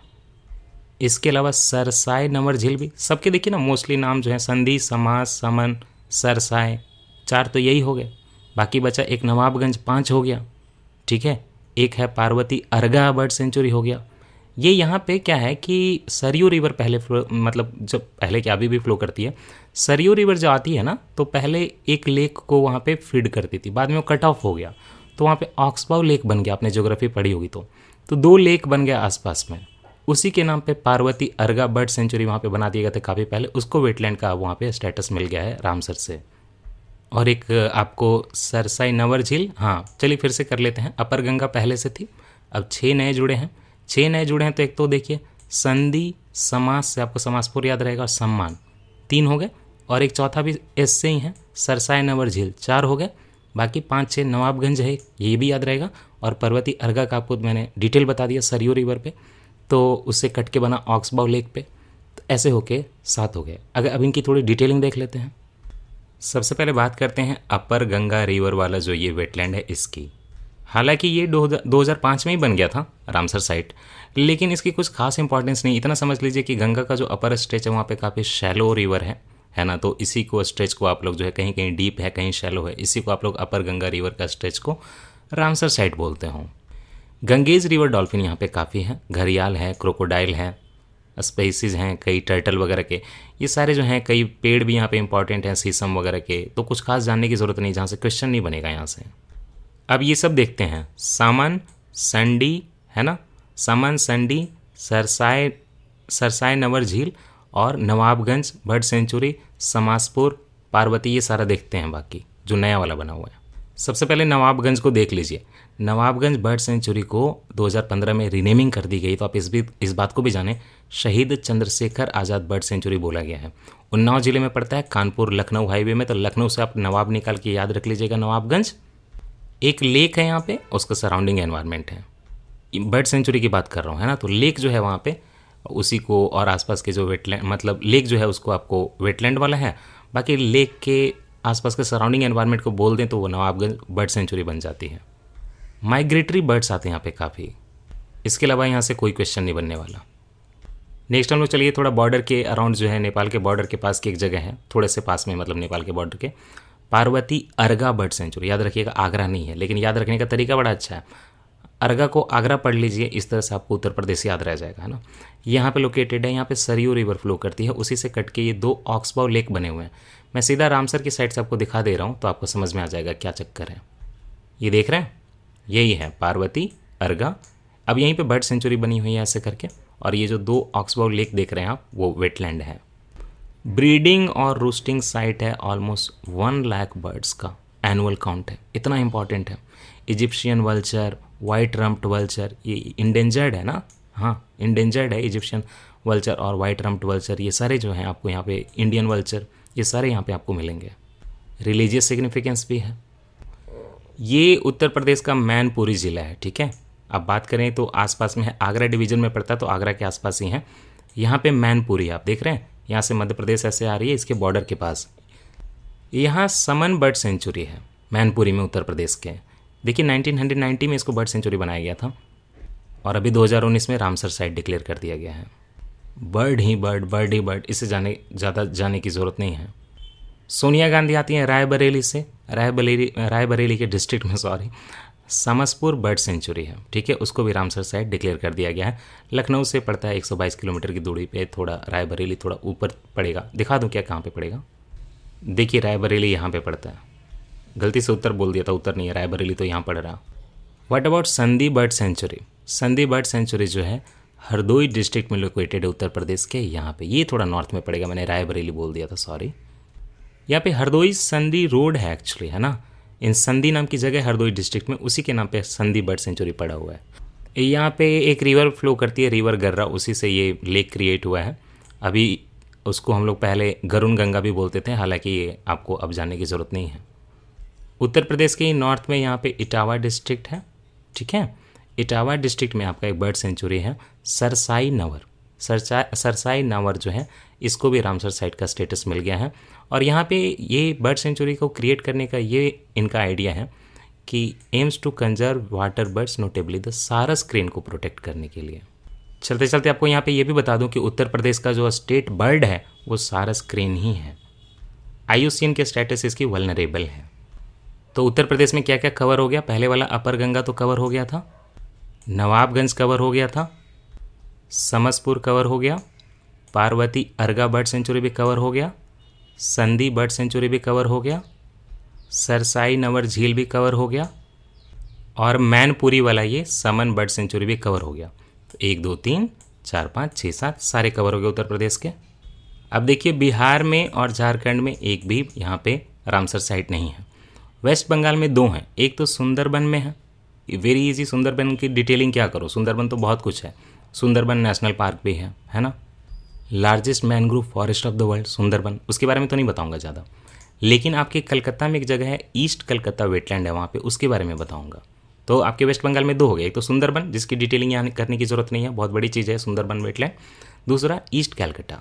इसके अलावा सरसाई नंबर झील भी सबके देखिए ना मोस्टली नाम जो है संधि समास समन सरसाए चार तो यही हो गए बाकी बचा एक नवाबगंज पाँच हो गया ठीक है एक है पार्वती अर्गा बर्ड सेंचुरी हो गया ये यहाँ पे क्या है कि सरयू रिवर पहले फ्लो मतलब जब पहले क्या अभी भी फ्लो करती है सरयू रिवर जो आती है ना तो पहले एक लेक को वहाँ पे फीड करती थी बाद में वो कट ऑफ हो गया तो वहाँ पे ऑक्सबाव लेक बन गया आपने ज्योग्राफी पढ़ी होगी तो तो दो लेक बन गया आसपास में उसी के नाम पे पार्वती अर्गा बर्ड सेंचुरी वहाँ पे बना दिया गया था काफ़ी पहले उसको वेटलैंड का वहाँ पे स्टेटस मिल गया है रामसर से और एक आपको सरसाई नवर झील हाँ चलिए फिर से कर लेते हैं अपर गंगा पहले से थी अब छः नए जुड़े हैं छः नए जुड़े हैं तो एक तो देखिए संधि समास से आपको समासपुर याद रहेगा और सम्मान तीन हो गए और एक चौथा भी एस से ही है सरसाए नवर झील चार हो गए बाकी पाँच छः नवाबगंज है ये भी याद रहेगा और पर्वती अर्घा का आपको मैंने डिटेल बता दिया सरयू रिवर पे तो उससे कट के बना ऑक्सबाव लेक पे तो ऐसे होके सात हो गए अगर अब इनकी थोड़ी डिटेलिंग देख लेते हैं सबसे पहले बात करते हैं अपर गंगा रिवर वाला जो ये वेटलैंड है इसकी हालांकि ये 2005 में ही बन गया था रामसर साइट लेकिन इसकी कुछ खास इंपॉर्टेंस नहीं इतना समझ लीजिए कि गंगा का जो अपर स्ट्रेच है वहाँ पे काफ़ी शैलो रिवर है है ना तो इसी को स्ट्रेच को आप लोग जो है कहीं कहीं डीप है कहीं शैलो है इसी को आप लोग अपर गंगा रिवर का स्ट्रेच को रामसर साइट बोलते हों गंगेज रिवर डॉल्फिन यहाँ पे काफ़ी है घरियाल है क्रोकोडाइल है स्पेसिस हैं कई टर्टल वगैरह के ये सारे जो हैं कई पेड़ भी यहाँ पे इंपॉर्टेंट हैं सीसम वगैरह के तो कुछ खास जानने की ज़रूरत नहीं जहाँ से क्वेश्चन नहीं बनेगा यहाँ से अब ये सब देखते हैं सामन संडी है ना सामन संडी सरसाए सरसाए नवर झील और नवाबगंज बर्ड सेंचुरी समासपुर पार्वती ये सारा देखते हैं बाकी जो नया वाला बना हुआ है सबसे पहले नवाबगंज को देख लीजिए नवाबगंज बर्ड सेंचुरी को 2015 में रीनेमिंग कर दी गई तो आप इस भी इस बात को भी जानें शहीद चंद्रशेखर आज़ाद बर्ड सेंचुरी बोला गया है उन्नाव जिले में पड़ता है कानपुर लखनऊ हाईवे में तो लखनऊ से आप नवाब निकाल के याद रख लीजिएगा नवाबगंज एक लेक है यहाँ पे उसका सराउंडिंग एनवायरनमेंट है बर्ड सेंचुरी की बात कर रहा हूँ है ना तो लेक जो है वहाँ पे उसी को और आसपास के जो वेटलैंड मतलब लेक जो है उसको आपको वेटलैंड वाला है बाकी लेक के आसपास के सराउंडिंग एनवायरनमेंट को बोल दें तो वो नवाबगंज बर्ड सेंचुरी बन जाती है माइग्रेटरी बर्ड्स आते हैं यहाँ पे काफ़ी इसके अलावा यहाँ से कोई क्वेश्चन नहीं बनने वाला नेक्स्ट हम लोग चलिए थोड़ा बॉर्डर के अराउंड जो है नेपाल के बॉर्डर के पास की एक जगह है थोड़े से पास में मतलब नेपाल के बॉर्डर के पार्वती अर्गा बर्ड सेंचुरी याद रखिएगा आगरा नहीं है लेकिन याद रखने का तरीका बड़ा अच्छा है अर्गा को आगरा पढ़ लीजिए इस तरह से आपको उत्तर प्रदेश याद रह जाएगा है ना यहाँ पे लोकेटेड है यहाँ पे सरयू रिवर फ्लो करती है उसी से कट के ये दो ऑक्सबाव लेक बने हुए हैं मैं सीधा रामसर की साइड से आपको दिखा दे रहा हूँ तो आपको समझ में आ जाएगा क्या चक्कर है ये देख रहे हैं यही है पार्वती अर्गा अब यहीं पे बर्ड सेंचुरी बनी हुई है ऐसे करके और ये जो दो ऑक्सबाव लेक देख रहे हैं आप वो वेटलैंड है ब्रीडिंग और रूस्टिंग साइट है ऑलमोस्ट वन लाख बर्ड्स का एनुअल काउंट है इतना इंपॉर्टेंट है Egyptian vulture white rumped vulture ये इंडेंजर्ड है ना हाँ इंडेंजर्ड है इजिप्शियन वल्चर और वाइट रम्प्ड वल्चर ये सारे जो हैं आपको यहाँ पे इंडियन वल्चर ये सारे यहाँ पे आपको मिलेंगे रिलीजियस सिग्निफिकेंस भी है ये उत्तर प्रदेश का मैनपुरी ज़िला है ठीक है अब बात करें तो आसपास में है आगरा डिवीजन में पड़ता है तो आगरा के आसपास ही है यहाँ पे मैनपुरी आप देख रहे हैं यहाँ से मध्य प्रदेश ऐसे आ रही है इसके बॉर्डर के पास यहाँ समन बर्ड सेंचुरी है मैनपुरी में उत्तर प्रदेश के देखिए 1990 में इसको बर्ड सेंचुरी बनाया गया था और अभी 2019 में रामसर साइट डिक्लेयर कर दिया गया है बर्ड ही बर्ड बर्ड ही बर्ड इसे जाने ज़्यादा जाने की ज़रूरत नहीं है सोनिया गांधी आती हैं रायबरेली से रायबरेली रायबरेली के डिस्ट्रिक्ट में सॉरी समसपुर बर्ड सेंचुरी है ठीक है उसको भी रामसर साइड डिक्लेयर कर दिया गया है लखनऊ से पड़ता है 122 किलोमीटर की दूरी पे थोड़ा रायबरेली थोड़ा ऊपर पड़ेगा दिखा दूँ क्या कहाँ पे पड़ेगा देखिए रायबरेली यहाँ पे पड़ता है गलती से उत्तर बोल दिया था उत्तर नहीं है रायबरेली तो यहाँ पड़ रहा what about Sandi bird sanctuary Sandi bird sanctuary जो है हरदोई डिस्ट्रिक्ट में लोकेटेड है उत्तर प्रदेश के यहाँ पे ये थोड़ा नॉर्थ में पड़ेगा मैंने रायबरेली बोल दिया था सॉरी यहाँ पे हरदोई संधि रोड है एक्चुअली है ना इन संधि नाम की जगह हरदोई डिस्ट्रिक्ट में उसी के नाम पे संधि बर्ड सेंचुरी पड़ा हुआ है यहाँ पे एक रिवर फ्लो करती है रिवर गर्रा उसी से ये लेक क्रिएट हुआ है अभी उसको हम लोग पहले गरुण गंगा भी बोलते थे हालांकि ये आपको अब जाने की ज़रूरत नहीं है उत्तर प्रदेश के नॉर्थ में यहाँ पे इटावा डिस्ट्रिक्ट है ठीक है इटावा डिस्ट्रिक्ट में आपका एक बर्ड सेंचुरी है सरसाई नवर सरसा सरसाई नावर जो है इसको भी रामसर साइट का स्टेटस मिल गया है और यहाँ पे ये बर्ड सेंचुरी को क्रिएट करने का ये इनका आइडिया है कि aims to conserve water birds notably the sarus crane को प्रोटेक्ट करने के लिए चलते चलते आपको यहाँ पे ये भी बता दूँ कि उत्तर प्रदेश का जो स्टेट बर्ड है वो सारस क्रेन ही है आई के स्टेटस इसकी वलनरेबल है तो उत्तर प्रदेश में क्या क्या कवर हो गया पहले वाला अपर गंगा तो कवर हो गया था नवाबगंज कवर हो गया था समसपुर कवर हो गया पार्वती अर्गा बर्ड सेंचुरी भी कवर हो गया संधि बर्ड सेंचुरी भी कवर हो गया सरसाई नवर झील भी कवर हो गया और मैनपुरी वाला ये समन बर्ड सेंचुरी भी कवर हो गया तो एक दो तीन चार पाँच छः सात सारे कवर हो गए उत्तर प्रदेश के अब देखिए बिहार में और झारखंड में एक भी यहाँ पे रामसर साइट नहीं है वेस्ट बंगाल में दो हैं एक तो सुंदरबन में है वेरी इजी सुंदरबन की डिटेलिंग क्या करो सुंदरबन तो बहुत कुछ है सुंदरबन नेशनल पार्क भी है है ना largest mangrove forest of the world Sundarban उसके बारे में तो नहीं बताऊंगा ज़्यादा लेकिन आपके कलकत्ता में एक जगह है ईस्ट कलकत्ता वेटलैंड है वहाँ पे उसके बारे में बताऊंगा तो आपके वेस्ट बंगाल में दो हो गए एक तो सुंदरबन जिसकी डिटेलिंग यहाँ करने की ज़रूरत नहीं है बहुत बड़ी चीज़ है सुंदरबन वेटलैंड दूसरा ईस्ट कैलकटा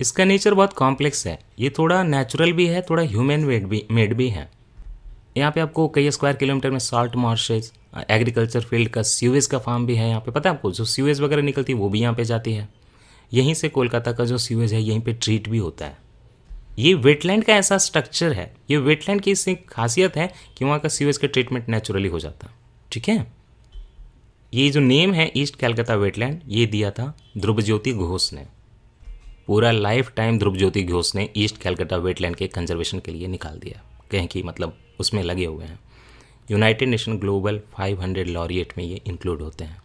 इसका नेचर बहुत कॉम्प्लेक्स है ये थोड़ा नेचुरल भी है थोड़ा ह्यूमन मेड भी मेड भी है यहाँ पे आपको कई स्क्वायर किलोमीटर में सॉल्ट मार्शेज एग्रीकल्चर फील्ड का सीवेज का फार्म भी है यहाँ पे पता है आपको जो सीवेज वगैरह निकलती है वो भी यहाँ पे जाती है यहीं से कोलकाता का जो सीवेज है यहीं पे ट्रीट भी होता है ये वेटलैंड का ऐसा स्ट्रक्चर है ये वेटलैंड की इससे खासियत है कि वहाँ का सीवेज का ट्रीटमेंट नेचुरली हो जाता है ठीक है ये जो नेम है ईस्ट कैलकाता वेटलैंड ये दिया था ध्रुव ज्योति घोष ने पूरा लाइफ टाइम ध्रुव ज्योति घोष ने ईस्ट कैलकाता वेटलैंड के कंजर्वेशन के लिए निकाल दिया कहें कि मतलब उसमें लगे हुए हैं यूनाइटेड नेशन ग्लोबल 500 लॉरिएट में ये इंक्लूड होते हैं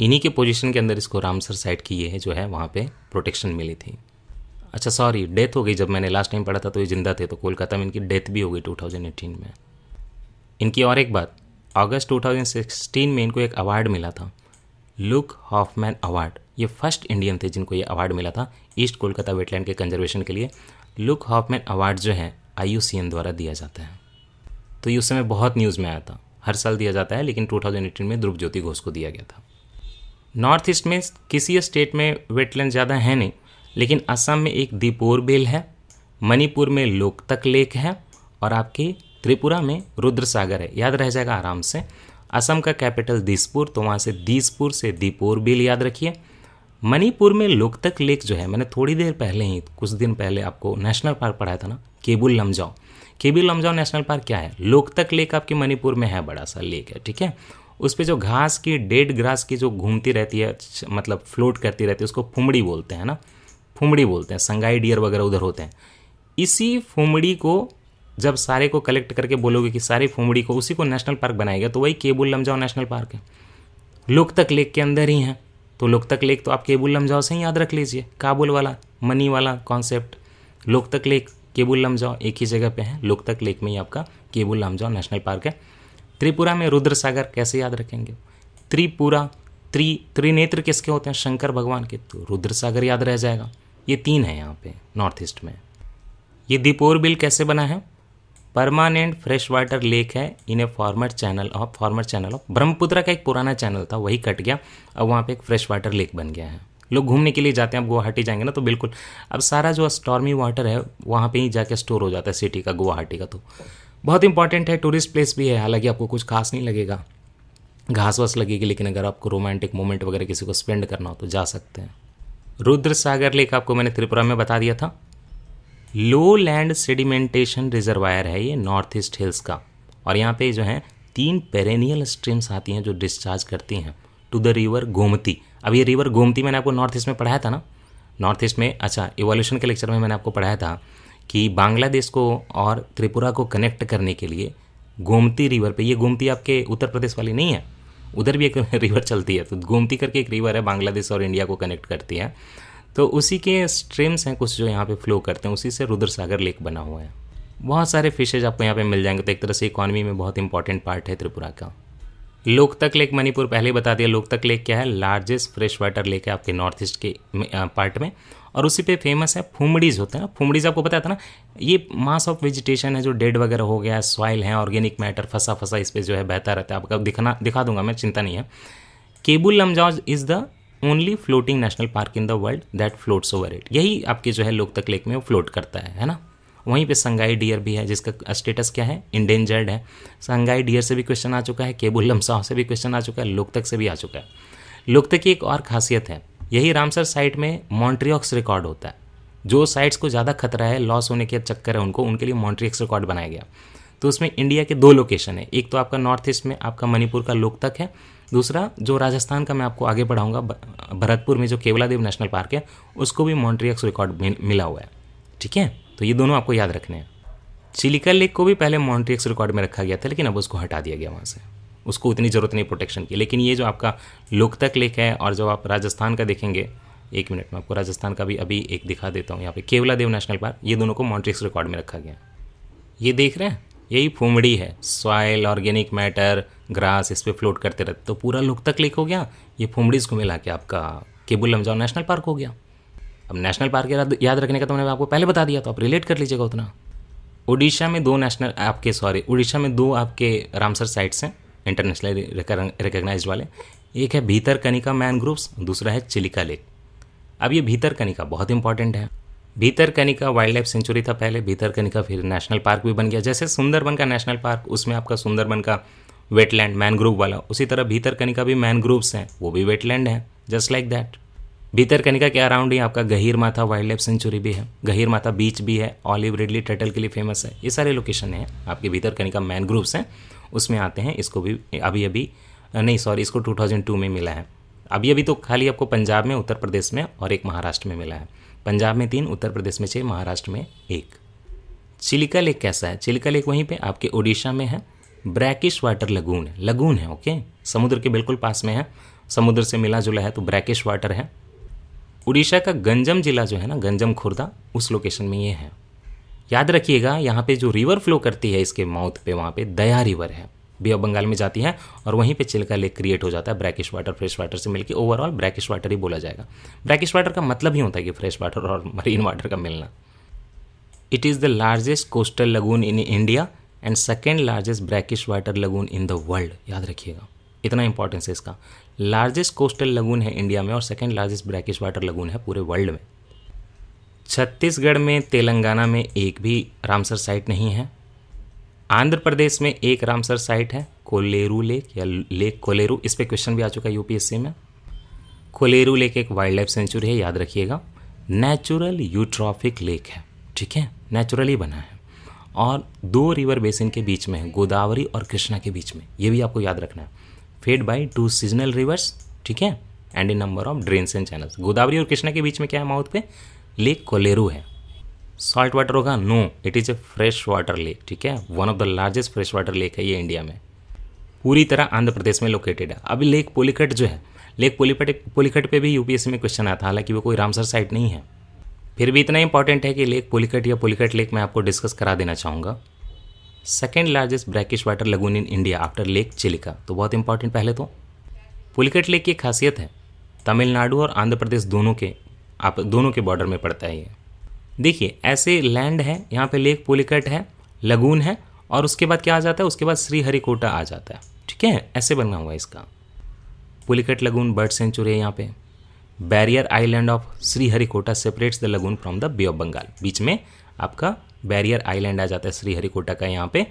इन्हीं के पोजीशन के अंदर इसको रामसर साइट की ये है जो है वहाँ पे प्रोटेक्शन मिली थी अच्छा सॉरी डेथ हो गई जब मैंने लास्ट टाइम पढ़ा था तो ये जिंदा थे तो कोलकाता में इनकी डेथ भी हो गई 2018 में इनकी और एक बात अगस्त 2016 में इनको एक अवार्ड मिला था लुक हॉफमैन अवार्ड ये फर्स्ट इंडियन थे जिनको ये अवार्ड मिला था ईस्ट कोलकाता वेटलैंड के कंजर्वेशन के लिए लुक हॉफमैन अवार्ड जो है आई द्वारा दिया जाता है तो ये उस समय बहुत न्यूज़ में आया था हर साल दिया जाता है लेकिन 2018 में ध्रुव ज्योति घोष को दिया गया था नॉर्थ ईस्ट में किसी स्टेट में वेटलैंड ज़्यादा है नहीं लेकिन असम में एक दीपोर बेल है मणिपुर में लोकतक लेक है और आपकी त्रिपुरा में रुद्र सागर है याद रह जाएगा आराम से असम का कैपिटल दिसपुर तो वहाँ से दिसपुर से दीपोर बिल याद रखिए मणिपुर में लोकतक लेक जो है मैंने थोड़ी देर पहले ही कुछ दिन पहले आपको नेशनल पार्क पढ़ाया था ना केबुल लमजाओ केबी लमजाओ नेशनल पार्क क्या है लोकतक लेक आपके मणिपुर में है बड़ा सा लेक है ठीक है उस पर जो घास की डेड ग्रास की जो घूमती रहती है मतलब फ्लोट करती रहती है उसको फुमड़ी बोलते हैं ना फुमड़ी बोलते हैं संगाई डियर वगैरह उधर होते हैं इसी फुमड़ी को जब सारे को कलेक्ट करके बोलोगे कि सारी फुमड़ी को उसी को नेशनल पार्क बनाएगा तो वही केबुल लमजाओ नेशनल पार्क है लोकतक लेक के अंदर ही है तो लोकतक लेक तो आप केबुल लमजाओ से ही याद रख लीजिए काबुल वाला मनी वाला कॉन्सेप्ट लोकतक लेक केबुल लमजाओ एक ही जगह पे है लोकतक लेक में ही आपका केबुल लमजाओ नेशनल पार्क है त्रिपुरा में रुद्र सागर कैसे याद रखेंगे त्रिपुरा त्रि त्रिनेत्र किसके होते हैं शंकर भगवान के तो रुद्र सागर याद रह जाएगा ये तीन है यहाँ पे नॉर्थ ईस्ट में ये दीपोर बिल कैसे बना है परमानेंट फ्रेश वाटर लेक है in a former channel of former channel of Brahmaputra का एक पुराना चैनल था वही कट गया अब वहाँ पे एक फ्रेश वाटर लेक बन गया है लोग घूमने के लिए जाते हैं आप गुवाहाटी जाएंगे ना तो बिल्कुल अब सारा जो स्टॉर्मी वाटर है वहाँ पर ही जाके स्टोर हो जाता है सिटी का गुवाहाटी का तो बहुत इंपॉर्टेंट है टूरिस्ट प्लेस भी है हालांकि आपको कुछ खास नहीं लगेगा घास वास लगेगी लेकिन अगर आपको रोमांटिक मोमेंट वगैरह किसी को स्पेंड करना हो तो जा सकते हैं रुद्र सागर लेक आपको मैंने त्रिपुरा में बता दिया था लो लैंड सेडिमेंटेशन रिजर्वायर है ये नॉर्थ ईस्ट हिल्स का और यहाँ पे जो है तीन पेरेनियल स्ट्रीम्स आती हैं जो डिस्चार्ज करती हैं टू द रिवर गोमती अब ये रिवर गोमती मैंने आपको नॉर्थ ईस्ट में पढ़ाया था ना नॉर्थ ईस्ट में अच्छा इवोल्यूशन के लेक्चर में मैंने आपको पढ़ाया था कि बांग्लादेश को और त्रिपुरा को कनेक्ट करने के लिए गोमती रिवर पे ये गोमती आपके उत्तर प्रदेश वाली नहीं है उधर भी एक रिवर चलती है तो गोमती करके एक रिवर है बांग्लादेश और इंडिया को कनेक्ट करती है तो उसी के स्ट्रीम्स हैं कुछ जो यहाँ पे फ्लो करते हैं उसी से रुद्र सागर लेक बना हुआ है बहुत सारे फिशेज आपको यहाँ पे मिल जाएंगे तो एक तरह से इकॉनमी में बहुत इंपॉर्टेंट पार्ट है त्रिपुरा का लोकतक लेक मणिपुर पहले बता दिया लोकतक लेक क्या है लार्जेस्ट फ्रेश वाटर लेक है आपके नॉर्थ ईस्ट के पार्ट में और उसी पे फेमस है फूमड़ीज होते हैं ना फूमड़ीज आपको बताया था ना ये मास ऑफ वेजिटेशन है जो डेड वगैरह हो गया सॉइल है ऑर्गेनिक मैटर फसा फसा इस पर जो है बहता रहता है आपका दिखना दिखा दूंगा मैं चिंता नहीं है Keibul Lamjao is the only floating national park in the world that floats over it यही आपके जो है लोकतक लेक में वो फ्लोट करता है है ना वहीं पे संगाई डियर भी है जिसका स्टेटस क्या है इंडेंजर्ड है संगाई डियर से भी क्वेश्चन आ चुका है केबुल लमसाह से भी क्वेश्चन आ चुका है लोकतक से भी आ चुका है लोकतक की एक और खासियत है यही रामसर साइट में मॉन्ट्रियॉक्स रिकॉर्ड होता है जो साइट्स को ज़्यादा खतरा है लॉस होने के चक्कर है उनको उनके लिए मॉन्ट्रियक्स रिकॉर्ड बनाया गया तो उसमें इंडिया के दो लोकेशन है एक तो आपका नॉर्थ ईस्ट में आपका मणिपुर का लोकतक है दूसरा जो राजस्थान का मैं आपको आगे बढ़ाऊंगा भरतपुर में जो केवलादेव नेशनल पार्क है उसको भी मॉन्ट्रियक्स रिकॉर्ड मिला हुआ है ठीक है तो ये दोनों आपको याद रखने हैं चिलिका लेक को भी पहले मॉन्ट्रिक्स रिकॉर्ड में रखा गया था लेकिन अब उसको हटा दिया गया वहाँ से उसको उतनी ज़रूरत नहीं प्रोटेक्शन की लेकिन ये जो आपका लोकतक लेक है और जब आप राजस्थान का देखेंगे एक मिनट में आपको राजस्थान का भी अभी एक दिखा देता हूँ यहाँ पे केवला देव नेशनल पार्क ये दोनों को मॉन्ट्रिक्स रिकॉर्ड में रखा गया ये देख रहे हैं यही फूमड़ी है सॉयल ऑर्गेनिक मैटर ग्रास इस पर फ्लोट करते रहते तो पूरा लोकतक लेक हो गया ये फूमड़ीज को मिला के आपका केबुल लमजाओ नेशनल पार्क हो गया अब नेशनल पार्क याद रखने का तो मैंने आपको पहले बता दिया तो आप रिलेट कर लीजिएगा उतना उड़ीसा में दो नेशनल आपके सॉरी उड़ीसा में दो आपके रामसर साइट्स हैं इंटरनेशनली रिकग्नाइज वाले एक है भीतर कनिका ग्रुप्स दूसरा है चिलिका लेक अब ये भीतर कनिका बहुत इंपॉर्टेंट है भीतर कनिका वाइल्ड लाइफ सेंचुरी था पहले भीतर कनिका फिर नेशनल पार्क भी बन गया जैसे सुंदरबन का नेशनल पार्क उसमें आपका सुंदरबन का वेटलैंड मैनग्रोव वाला उसी तरह भीतर कनिका भी मैनग्रोव्स हैं वो भी वेटलैंड हैं जस्ट लाइक दैट भीतर कनिका के अराउंड ही आपका गहीर माथा वाइल्ड लाइफ सेंचुरी भी है गहीर माथा बीच भी है ऑलिव रिडली टर्टल के लिए फेमस है ये सारे लोकेशन हैं आपके भीतर मैन मैनग्रोव्स हैं उसमें आते हैं इसको भी अभी अभी नहीं सॉरी इसको 2002 में मिला है अभी अभी तो खाली आपको पंजाब में उत्तर प्रदेश में और एक महाराष्ट्र में मिला है पंजाब में तीन उत्तर प्रदेश में छः महाराष्ट्र में एक चिलिका लेक कैसा है चिलिका लेक वहीं पे आपके ओडिशा में है ब्रैकिश वाटर लगून है लगून है ओके समुद्र के बिल्कुल पास में है समुद्र से मिला जुला है तो ब्रैकिश वाटर है उड़ीसा का गंजम जिला जो है ना गंजम खुर्दा उस लोकेशन में ये है याद रखिएगा यहाँ पे जो रिवर फ्लो करती है इसके माउथ पे वहाँ पे दया रिवर है बे ऑफ बंगाल में जाती है और वहीं पे चिल्का लेक क्रिएट हो जाता है ब्रैकिश वाटर फ्रेश वाटर से मिलकर ओवरऑल ब्रैकिश वाटर ही बोला जाएगा ब्रैकिश वाटर का मतलब ही होता है कि फ्रेश वाटर और मरीन वाटर का मिलना it is the largest coastal lagoon in India and second largest brackish water lagoon in the world याद रखिएगा इतना इंपॉर्टेंस है इसका लार्जेस्ट कोस्टल लगून है इंडिया में और second largest brackish water lagoon है पूरे वर्ल्ड में छत्तीसगढ़ में तेलंगाना में एक भी रामसर साइट नहीं है आंध्र प्रदेश में एक रामसर साइट है कोलेरू लेक या लेक कोलेरू इस पर क्वेश्चन भी आ चुका है यूपीएससी में कोलेरू लेक एक वाइल्ड लाइफ सेंचुरी है याद रखिएगा नेचुरल यूट्रॉफिक लेक है ठीक है नेचुरली बना है और दो रिवर बेसिन के बीच में है गोदावरी और कृष्णा के बीच में ये भी आपको याद रखना है fed by two seasonal rivers ठीक है and in number of drains and channels Godavari और कृष्णा के बीच में क्या है माउथ पे लेक कोलेरू है सॉल्ट वाटर होगा no it is a fresh water lake ठीक है one of the largest fresh water lake है ये इंडिया में पूरी तरह आंध्र प्रदेश में लोकेटेड है अभी लेक पोलिकट जो है लेक पोलिपट पोलिकट पे भी यूपीएससी में क्वेश्चन आया था हालांकि वो कोई रामसर साइट नहीं है फिर भी इतना इंपॉर्टेंट है कि लेक पोलिकट या पोलिकट लेक मैं आपको डिस्कस करा देना चाहूँगा second largest brackish water lagoon in India after lake Chilika तो बहुत इंपॉर्टेंट पहले तो पुलिकट लेक की खासियत है तमिलनाडु और आंध्र प्रदेश दोनों के आप दोनों के बॉर्डर में पड़ता है ये देखिए ऐसे लैंड है यहाँ पे लेक पुलिकट है लगून है और उसके बाद क्या आ जाता है उसके बाद श्रीहरिकोटा आ जाता है ठीक है ऐसे बना हुआ है इसका पुलिकट लगून बर्ड सेंचुरी है यहाँ पे barrier island of Sriharikota separates the lagoon from the bay of Bengal बीच में आपका बैरियर आइलैंड आ जाता है श्रीहरिकोटा का यहाँ पे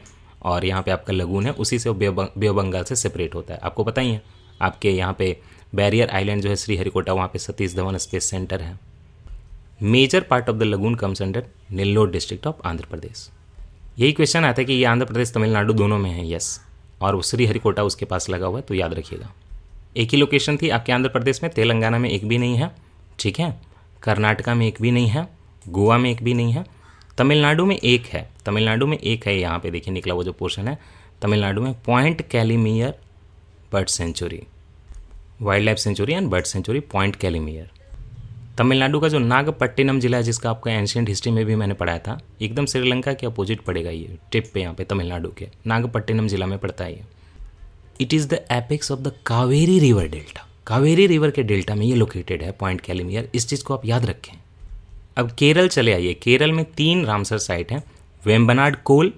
और यहाँ पे आपका लगून है उसी से बेव बंगाल से सेपरेट होता है आपको पता ही है आपके यहाँ पे बैरियर आइलैंड जो है श्रीहरिकोटा वहाँ पे सतीश धवन स्पेस सेंटर है major part of the lagoon comes under Nellore district of Andhra Pradesh यही क्वेश्चन आता है कि ये आंध्र प्रदेश तमिलनाडु दोनों में है यस और श्रीहरिकोटा उसके पास लगा हुआ है तो याद रखिएगा एक ही लोकेशन थी आपके आंध्र प्रदेश में तेलंगाना में एक भी नहीं है ठीक है कर्नाटका में एक भी नहीं है गोवा में एक भी नहीं है तमिलनाडु में एक है तमिलनाडु में एक है यहाँ पे देखिए निकला हुआ जो पोर्शन है तमिलनाडु में Point Calimere bird sanctuary wildlife sanctuary and bird sanctuary Point Calimere Tamil Nadu का जो नागपट्टिनम जिला है जिसका आपका एंशियंट हिस्ट्री में भी मैंने पढ़ाया था एकदम श्रीलंका के अपोजिट पड़ेगा ये टिप पे यहाँ पे तमिलनाडु के नागपट्टिनम जिला में पड़ता है ये it is the apex of the Kaveri river delta Kaveri river के डेल्टा में ये लोकेटेड है पॉइंट कैलीमियर इस चीज़ को आप याद रखें अब केरल चले आइए केरल में तीन रामसर साइट हैं वेम्बनाड कोल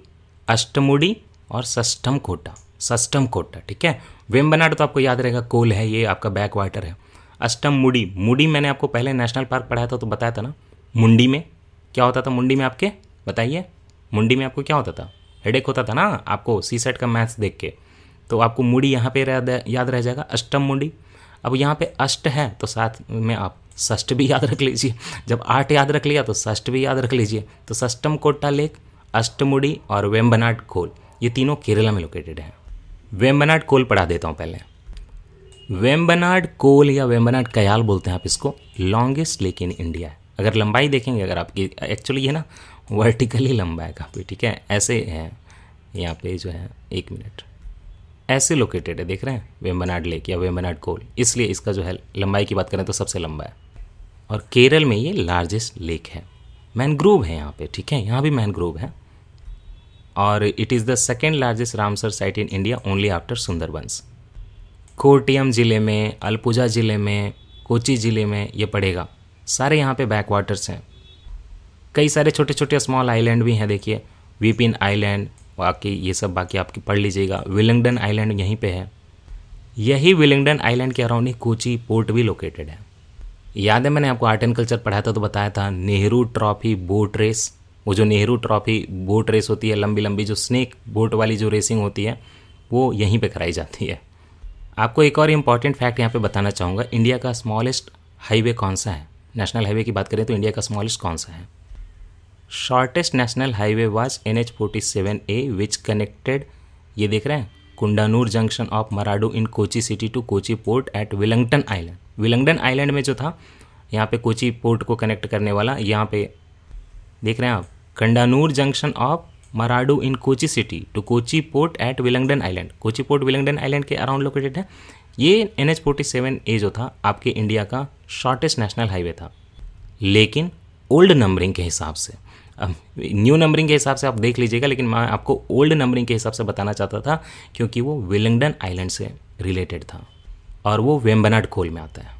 अष्टमुडी और सष्टम कोटा सष्टम कोटा ठीक है वेम्बनाड तो आपको याद रहेगा कोल है ये आपका बैक वाटर है अष्टम मुडी मुडी मैंने आपको पहले नेशनल पार्क पढ़ाया था तो बताया था ना मुंडी में क्या होता था मुंडी में आपके बताइए मुंडी में आपको क्या होता था हेडेक होता था ना आपको सी सेट का मैथ्स देख के तो आपको मुड़ी यहाँ पे याद रह जाएगा अष्टम मुंडी अब यहाँ पे अष्ट है तो साथ में आप षष्ठ भी याद रख लीजिए जब आठ याद रख लिया तो षष्ठ भी याद रख लीजिए तो सष्टम कोटा लेक अष्टमुड़ी और वेम्बनाट कोल ये तीनों केरला में लोकेटेड हैं वेम्बनाट कोल पढ़ा देता हूँ पहले वेम्बनाड कोल या वेम्बनाड कयाल बोलते हैं आप इसको लॉन्गेस्ट लेक इन इंडिया है अगर लंबाई देखेंगे अगर आपकी एक्चुअली ये ना वर्टिकली लंबा है काफ़ी ठीक है ऐसे है यहाँ पे जो है एक मिनट ऐसे लोकेटेड है देख रहे हैं वेम्बनाड लेक या वेम्बनाड कोल इसलिए इसका जो है लंबाई की बात करें तो सबसे लंबा है और केरल में ये लार्जेस्ट लेक है मैनग्रोव है यहाँ पे ठीक है यहाँ भी मैनग्रोव है और it is the second largest Ramsar site in India only after Sundarbans Kottayam ज़िले में अल्पुजा ज़िले में कोची ज़िले में ये पड़ेगा सारे यहाँ पे बैक वाटर्स हैं कई सारे छोटे छोटे स्मॉल आइलैंड भी हैं देखिए वीपिन आइलैंड बाकी ये सब बाकी आपकी पढ़ लीजिएगा विलिंगडन आइलैंड यहीं पे है यही विलिंगडन आइलैंड के अराउंड ही कोची पोर्ट भी लोकेटेड है याद है मैंने आपको आर्ट एंड कल्चर पढ़ाया था तो बताया था नेहरू ट्रॉफी बोट रेस वो जो नेहरू ट्रॉफी बोट रेस होती है लंबी लंबी जो स्नेक बोट वाली जो रेसिंग होती है वो यहीं पे कराई जाती है आपको एक और इम्पॉर्टेंट फैक्ट यहाँ पे बताना चाहूँगा इंडिया का स्मॉलेस्ट हाईवे कौन सा है नेशनल हाईवे की बात करें तो इंडिया का स्मॉलेस्ट कौन सा है shortest national highway was N H forty seven A which connected ये देख रहे हैं Kundannoor junction of Maradu in Kochi city to Kochi port at Wellington island Willingdon island में जो था यहाँ पे कोची पोर्ट को कनेक्ट करने वाला यहाँ पे देख रहे हैं आप Kundannoor junction of Maradu in Kochi city to Kochi port at Willingdon island Kochi port Willingdon island के अराउंड लोकेटेड है ये N H forty seven A जो था आपके इंडिया का शॉर्टेस्ट नेशनल हाईवे था लेकिन ओल्ड नंबरिंग के हिसाब से अब न्यू नंबरिंग के हिसाब से आप देख लीजिएगा लेकिन मैं आपको ओल्ड नंबरिंग के हिसाब से बताना चाहता था क्योंकि वो विलिंगडन आइलैंड से रिलेटेड था और वो वेम्बनाड खोल में आता है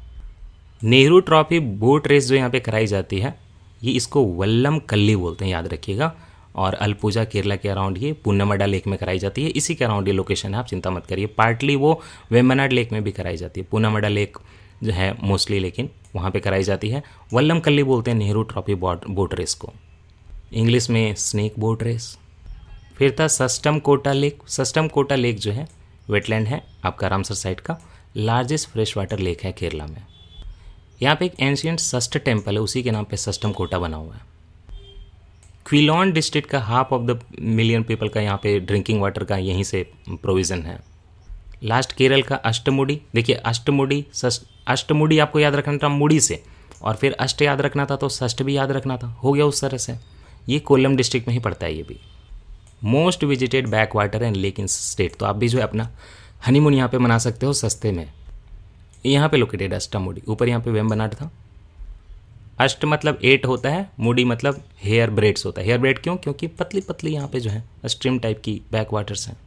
नेहरू ट्रॉफी बोट रेस जो यहाँ पे कराई जाती है ये इसको वल्लम कल्ली बोलते हैं याद रखिएगा और अलपूजा केरला के अराउंड ये पुन्नमडा लेक में कराई जाती है इसी के अराउंड ये लोकेशन है आप चिंता मत करिए पार्टली वो वेम्बनाड लेक में भी कराई जाती है पुन्नमडा लेक जो है मोस्टली लेकिन वहाँ पर कराई जाती है वल्लम कल्ली बोलते हैं Nehru trophy boat boat race को इंग्लिश में स्नेक बोट रेस फिर था Sasthamkotta lake Sasthamkotta lake जो है वेटलैंड है आपका रामसर साइड का लार्जेस्ट फ्रेश वाटर लेक है केरला में यहाँ पे एक एंशियंट सस्ट टेम्पल है उसी के नाम पे सस्टम कोटा बना हुआ है क्विलॉन डिस्ट्रिक्ट का half of the million people का यहाँ पे ड्रिंकिंग वाटर का यहीं से प्रोविज़न है लास्ट केरल का अष्टमुडी देखिए अष्टमुडी सस्ट अष्टमुडी आपको याद रखना था मुड़ी से और फिर अष्ट याद रखना था तो सष्ट भी याद रखना था हो गया उस तरह से ये कोल्लम डिस्ट्रिक्ट में ही पड़ता है ये भी most visited back water and lake in state तो आप भी जो है अपना हनीमून यहाँ पे मना सकते हो सस्ते में यहाँ पे लोकेटेड अष्टामुडी ऊपर यहाँ पे वेम बनाट था अष्ट मतलब एट होता है मुडी मतलब हेयर ब्रेड्स होता है हेयर ब्रेड क्यों क्योंकि पतली पतली यहाँ पे जो है स्ट्रीम टाइप की बैक वाटर्स हैं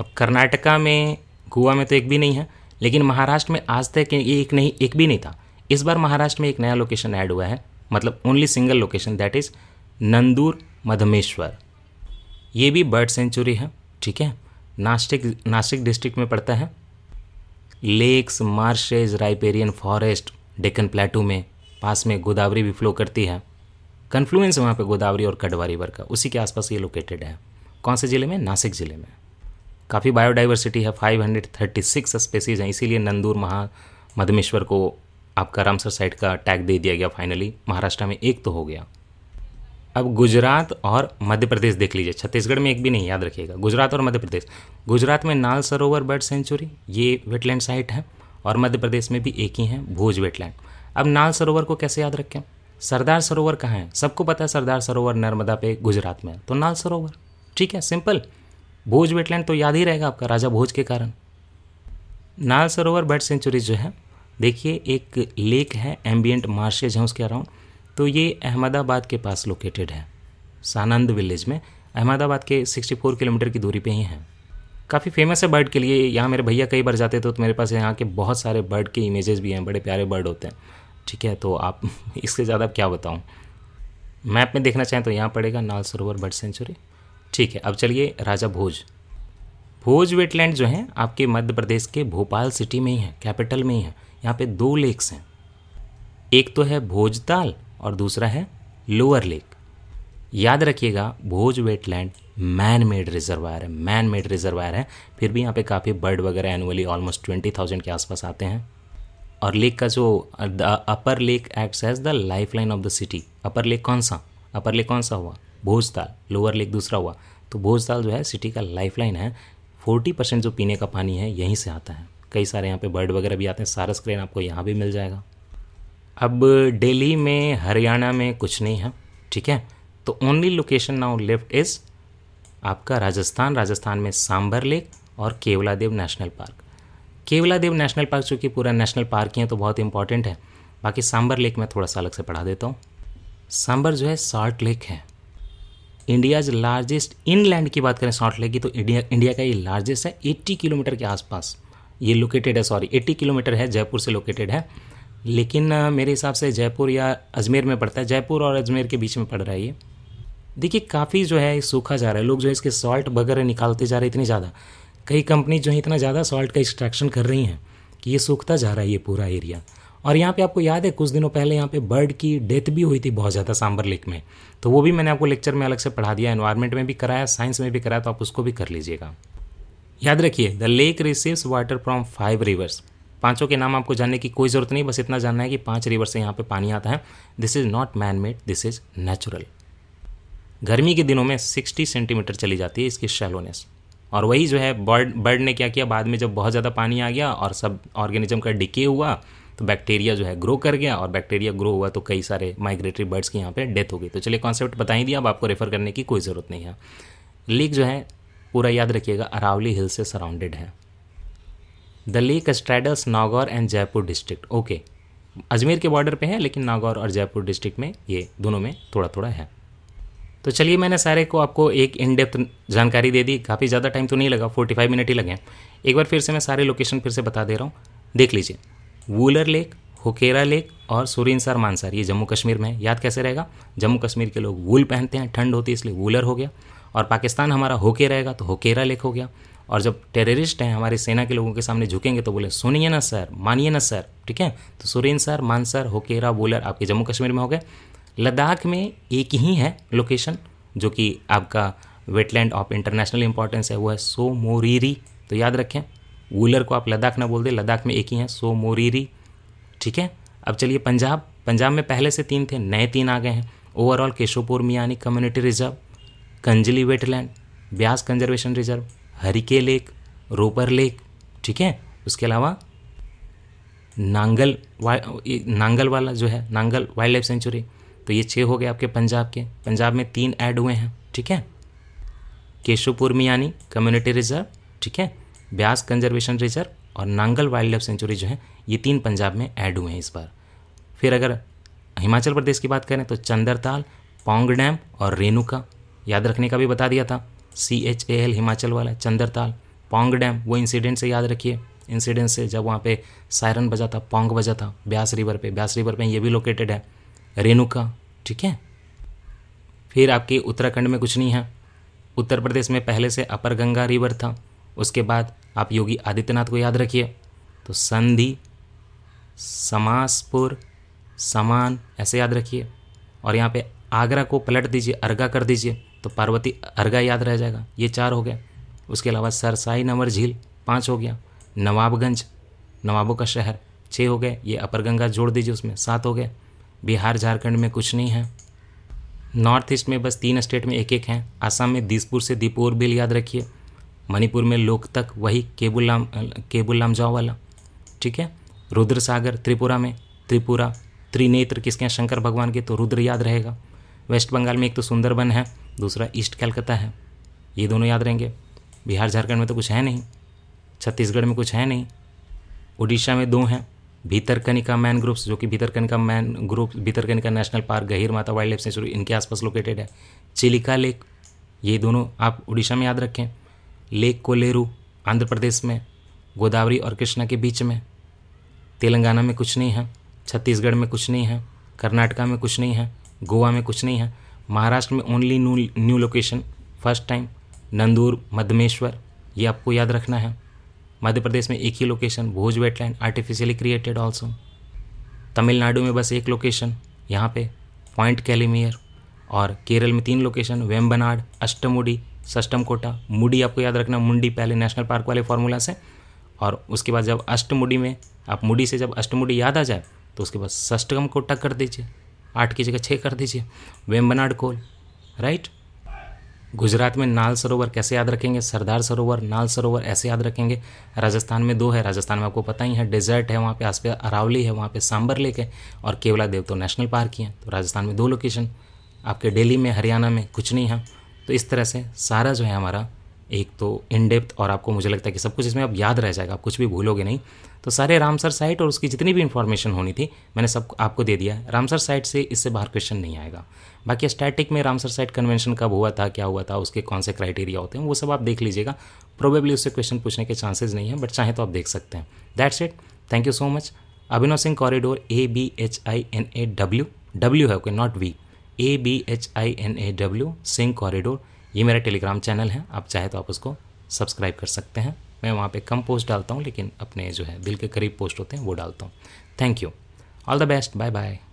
अब कर्नाटका में गोवा में तो एक भी नहीं है लेकिन महाराष्ट्र में आज तक ये एक नहीं एक भी नहीं था इस बार महाराष्ट्र में एक नया लोकेशन ऐड हुआ है मतलब only single location that is Nandur Madhmeshwar ये भी बर्ड सेंचुरी है ठीक है नासिक नासिक डिस्ट्रिक्ट में पड़ता है lakes marshes riparian forest Deccan plateau में पास में गोदावरी भी फ्लो करती है कन्फ्लुएंस वहाँ पे गोदावरी और कडवा रिवर का उसी के आसपास ये लोकेटेड है कौन से ज़िले में नासिक ज़िले में काफ़ी बायोडाइवर्सिटी है 536 स्पेसीज़ हैं इसीलिए नंदूर महा मधमेश्वर को आपका रामसर साइट का टैग दे दिया गया फाइनली महाराष्ट्र में एक तो हो गया अब गुजरात और मध्य प्रदेश देख लीजिए छत्तीसगढ़ में एक भी नहीं याद रखिएगा गुजरात और मध्य प्रदेश गुजरात में नाल सरोवर बर्ड सेंचुरी ये वेटलैंड साइट है और मध्य प्रदेश में भी एक ही है भोज वेटलैंड अब नाल सरोवर को कैसे याद रखें सरदार सरोवर कहाँ है सबको पता है सरदार सरोवर नर्मदा पे गुजरात में तो नाल सरोवर ठीक है सिंपल भोज वेटलैंड तो याद ही रहेगा आपका राजा भोज के कारण नाल सरोवर बर्ड सेंचुरी जो है देखिए एक लेक है एम्बियंट मार्शेज हैं उसके अराउंड तो ये अहमदाबाद के पास लोकेटेड है सानंद विलेज में अहमदाबाद के 64 किलोमीटर की दूरी पे ही है काफ़ी फेमस है बर्ड के लिए यहाँ मेरे भैया कई बार जाते तो, तो मेरे पास यहाँ के बहुत सारे बर्ड के इमेजेस भी हैं बड़े प्यारे बर्ड होते हैं ठीक है तो आप इससे ज़्यादा क्या बताऊँ मैप में देखना चाहें तो यहाँ पड़ेगा नाल सरोवर बर्ड सेंचुरी ठीक है अब चलिए राजा भोज भोज वेटलैंड जो है आपके मध्य प्रदेश के भोपाल सिटी में ही है कैपिटल में ही है यहाँ पे दो लेक्स हैं एक तो है भोजताल और दूसरा है लोअर लेक याद रखिएगा Bhoj wetland man made reservoir है मैन मेड रिजर्वायर है फिर भी यहाँ पे काफ़ी बर्ड वगैरह एनुअली ऑलमोस्ट ट्वेंटी थाउजेंड के आसपास आते हैं और लेक का जो the upper lake acts as the life line of the city upper lake कौन सा अपर लेक कौन सा हुआ भोजताल लोअर लेक दूसरा हुआ तो भोजताल जो है सिटी का लाइफ लाइन है फोर्टी परसेंट जो पीने का पानी है यहीं से आता है कई सारे यहाँ पे बर्ड वगैरह भी आते हैं सारस क्रेन आपको यहाँ भी मिल जाएगा अब दिल्ली में हरियाणा में कुछ नहीं है ठीक है तो only location now left is आपका राजस्थान राजस्थान में सांबर लेक और Keoladeo national park Keoladeo national park चूँकि पूरा नेशनल पार्क ही है तो बहुत इंपॉर्टेंट है बाकी सांबर लेक मैं थोड़ा सा अलग से पढ़ा देता हूँ सांबर जो है सॉल्ट लेक है इंडियाज लार्जेस्ट इनलैंड की बात करें सॉल्ट लेक की तो इंडिया इंडिया का ये लार्जेस्ट है 80 किलोमीटर के आसपास ये लोकेटेड है सॉरी 80 किलोमीटर है जयपुर से लोकेटेड है लेकिन मेरे हिसाब से जयपुर या अजमेर में पड़ता है जयपुर और अजमेर के बीच में पड़ रहा है ये देखिए काफ़ी जो है सूखा जा रहा है लोग जो है इसके सॉल्ट वगैरह निकालते जा रहे हैं इतनी ज़्यादा कई कंपनी जो है इतना ज़्यादा सॉल्ट का एक्सट्रैक्शन कर रही हैं कि ये सूखता जा रहा है ये पूरा एरिया और यहाँ पे आपको याद है कुछ दिनों पहले यहाँ पे बर्ड की डेथ भी हुई थी बहुत ज़्यादा सांबर लेक में तो वो भी मैंने आपको लेक्चर में अलग से पढ़ा दिया एनवायरमेंट में भी कराया साइंस में भी कराया तो आप उसको भी कर लीजिएगा याद रखिए the lake receives water from five rivers पांचों के नाम आपको जानने की कोई ज़रूरत नहीं बस इतना जानना है कि पांच रिवर से यहाँ पे पानी आता है this is not man made this is natural गर्मी के दिनों में 60 सेंटीमीटर चली जाती है इसकी शैलोनेस और वही जो है बर्ड बर्ड ने क्या किया बाद में जब बहुत ज़्यादा पानी आ गया और सब ऑर्गेनिज्म का डिके हुआ तो बैक्टीरिया जो है ग्रो कर गया और बैक्टीरिया ग्रो हुआ तो कई सारे माइग्रेटरी बर्ड्स की यहाँ पे डेथ हो गई तो चलिए कॉन्सेप्ट बता ही दिया अब आपको रेफ़र करने की कोई ज़रूरत नहीं है लेक जो है पूरा याद रखिएगा अरावली हिल से सराउंडेड है the lake straddles Nagaur and Jaipur district okay Ajmer के बॉर्डर पे है लेकिन नागौर और जयपुर डिस्ट्रिक्ट में ये दोनों में थोड़ा थोड़ा है तो चलिए मैंने सारे को आपको एक इन डेप्थ जानकारी दे दी काफ़ी ज़्यादा टाइम तो नहीं लगा फोर्टी फाइव मिनट ही लगे एक बार फिर से मैं सारे लोकेशन फिर से बता दे रहा हूँ देख लीजिए वूलर लेक होकेरा लेक और सुरिनसर मानसर ये जम्मू कश्मीर में याद कैसे रहेगा जम्मू कश्मीर के लोग वूल पहनते हैं ठंड होती है इसलिए वूलर हो गया और पाकिस्तान हमारा होके रहेगा तो होकेरा लेक हो गया और जब टेररिस्ट हैं हमारे सेना के लोगों के सामने झुकेंगे तो बोले सुनिए ना सर मानिए ना सर ठीक है तो सुरेन सर मान सर होकेरा बोलर आपके जम्मू कश्मीर में हो गए लद्दाख में एक ही है लोकेशन जो कि आपका वेटलैंड ऑफ इंटरनेशनल इंपॉर्टेंस है वो है सो मोरीरी तो याद रखें वूलर को आप लद्दाख ना बोल दें लद्दाख में एक ही है मोरीरी ठीक है अब चलिए पंजाब पंजाब में पहले से तीन थे नए तीन आ गए हैं overall Keshopur Miani community reserve Kanjli wetland Beas conservation reserve Harike lake Ropar lake ठीक है उसके अलावा नांगल वा, नांगल वाला जो है नांगल वाइल्ड लाइफ सेंचुरी तो ये छः हो गए आपके पंजाब के पंजाब में तीन ऐड हुए हैं ठीक है केशवपुर यानी कम्युनिटी रिजर्व ठीक है ब्यास कंजर्वेशन रिजर्व और नांगल वाइल्ड लाइफ सेंचुरी जो है ये तीन पंजाब में ऐड हुए हैं इस बार फिर अगर हिमाचल प्रदेश की बात करें तो चंदरताल पोंग डैम और रेणुका याद रखने का भी बता दिया था C H A L Himachal वाला चंद्रताल पोंग डैम वो इंसिडेंट से याद रखिए इंसिडेंट से जब वहाँ पे सायरन बजा था पोंग बजा था ब्यास रिवर पे ब्यास रिवर पे ये भी लोकेटेड है रेणुका ठीक है फिर आपकी उत्तराखंड में कुछ नहीं है उत्तर प्रदेश में पहले से अपर गंगा रिवर था उसके बाद आप योगी आदित्यनाथ को याद रखिए तो संधि समासपुर समान ऐसे याद रखिए और यहाँ पे आगरा को पलट दीजिए अर्गा कर दीजिए तो पार्वती अर्घा याद रह जाएगा ये चार हो गया उसके अलावा सरसाई नंबर झील पाँच हो गया नवाबगंज नवाबों का शहर छः हो गए ये अपर गंगा जोड़ दीजिए उसमें सात हो गए बिहार झारखंड में कुछ नहीं है नॉर्थ ईस्ट में बस तीन स्टेट में एक एक हैं आसाम में दिसपुर से दीपोर बिल याद रखिए मणिपुर में लोकतक वही केबुल लाम जाओ वाला ठीक है रुद्र सागर त्रिपुरा में त्रिपुरा त्रिनेत्र किसके हैं शंकर भगवान के तो रुद्र याद रहेगा वेस्ट बंगाल में एक तो सुंदरबन है दूसरा ईस्ट कलकत्ता है ये दोनों याद रहेंगे बिहार झारखंड में तो कुछ है नहीं छत्तीसगढ़ में कुछ है नहीं उड़ीसा में दो हैं भीतरकनिका मैन ग्रुप्स जो कि Bhitarkanika mangrove Bhitarkanika national park Gahirmatha wild wildlife century इनके आसपास लोकेटेड है चिलिका लेक ये दोनों आप उड़ीसा में याद रखें लेक कोलेरू आंध्र प्रदेश में गोदावरी और कृष्णा के बीच में तेलंगाना में कुछ नहीं है छत्तीसगढ़ में कुछ नहीं है कर्नाटका में कुछ नहीं है गोवा में कुछ नहीं है महाराष्ट्र में only new new location first time Nandur Madhyameshwar ये आपको याद रखना है मध्य प्रदेश में एक ही location Bhoj wetland artificially created also Tamil Nadu में बस एक लोकेशन यहाँ पे पॉइंट कैलीमियर और केरल में तीन लोकेशन वेम्बनाड अष्टमुडी सष्टम कोटा मुडी आपको याद रखना मुंडी पहले नेशनल पार्क वाले फार्मूला से और उसके बाद जब अष्टमुडी में आप मुडी से जब अष्टमुडी याद आ जाए तो उसके बाद सष्टम कोटा कर दीजिए आठ की जगह छः कर दीजिए वेम्बनाड कोल राइट गुजरात में नाल सरोवर कैसे याद रखेंगे सरदार सरोवर नाल सरोवर ऐसे याद रखेंगे राजस्थान में दो है राजस्थान में आपको पता ही है डेजर्ट है वहाँ पे आस पे अरावली है वहाँ पे सांबर लेक है और केवला देव तो नेशनल पार्क ही है तो राजस्थान में दो लोकेशन आपके दिल्ली में हरियाणा में कुछ नहीं है तो इस तरह से सारा जो है हमारा एक तो इन डेप्थ और आपको मुझे लगता है कि सब कुछ इसमें अब याद रह जाएगा आप कुछ भी भूलोगे नहीं तो सारे रामसर साइट और उसकी जितनी भी इन्फॉर्मेशन होनी थी मैंने सब आपको दे दिया रामसर साइट से इससे बाहर क्वेश्चन नहीं आएगा बाकी स्टैटिक में रामसर साइट कन्वेंशन कब हुआ था क्या हुआ था उसके कौन से क्राइटेरिया होते हैं वो सब आप देख लीजिएगा प्रोबेबली उससे क्वेश्चन पूछने के चांसेज नहीं है बट चाहें तो आप देख सकते हैं that's it thank you so much Abhinav Singh corridor A B H I N A W W है okay not V A B H I N A W Singh corridor ये मेरा टेलीग्राम चैनल है आप चाहे तो आप उसको सब्सक्राइब कर सकते हैं मैं वहाँ पे कम पोस्ट डालता हूँ लेकिन अपने जो है दिल के करीब पोस्ट होते हैं वो डालता हूँ thank you all the best bye bye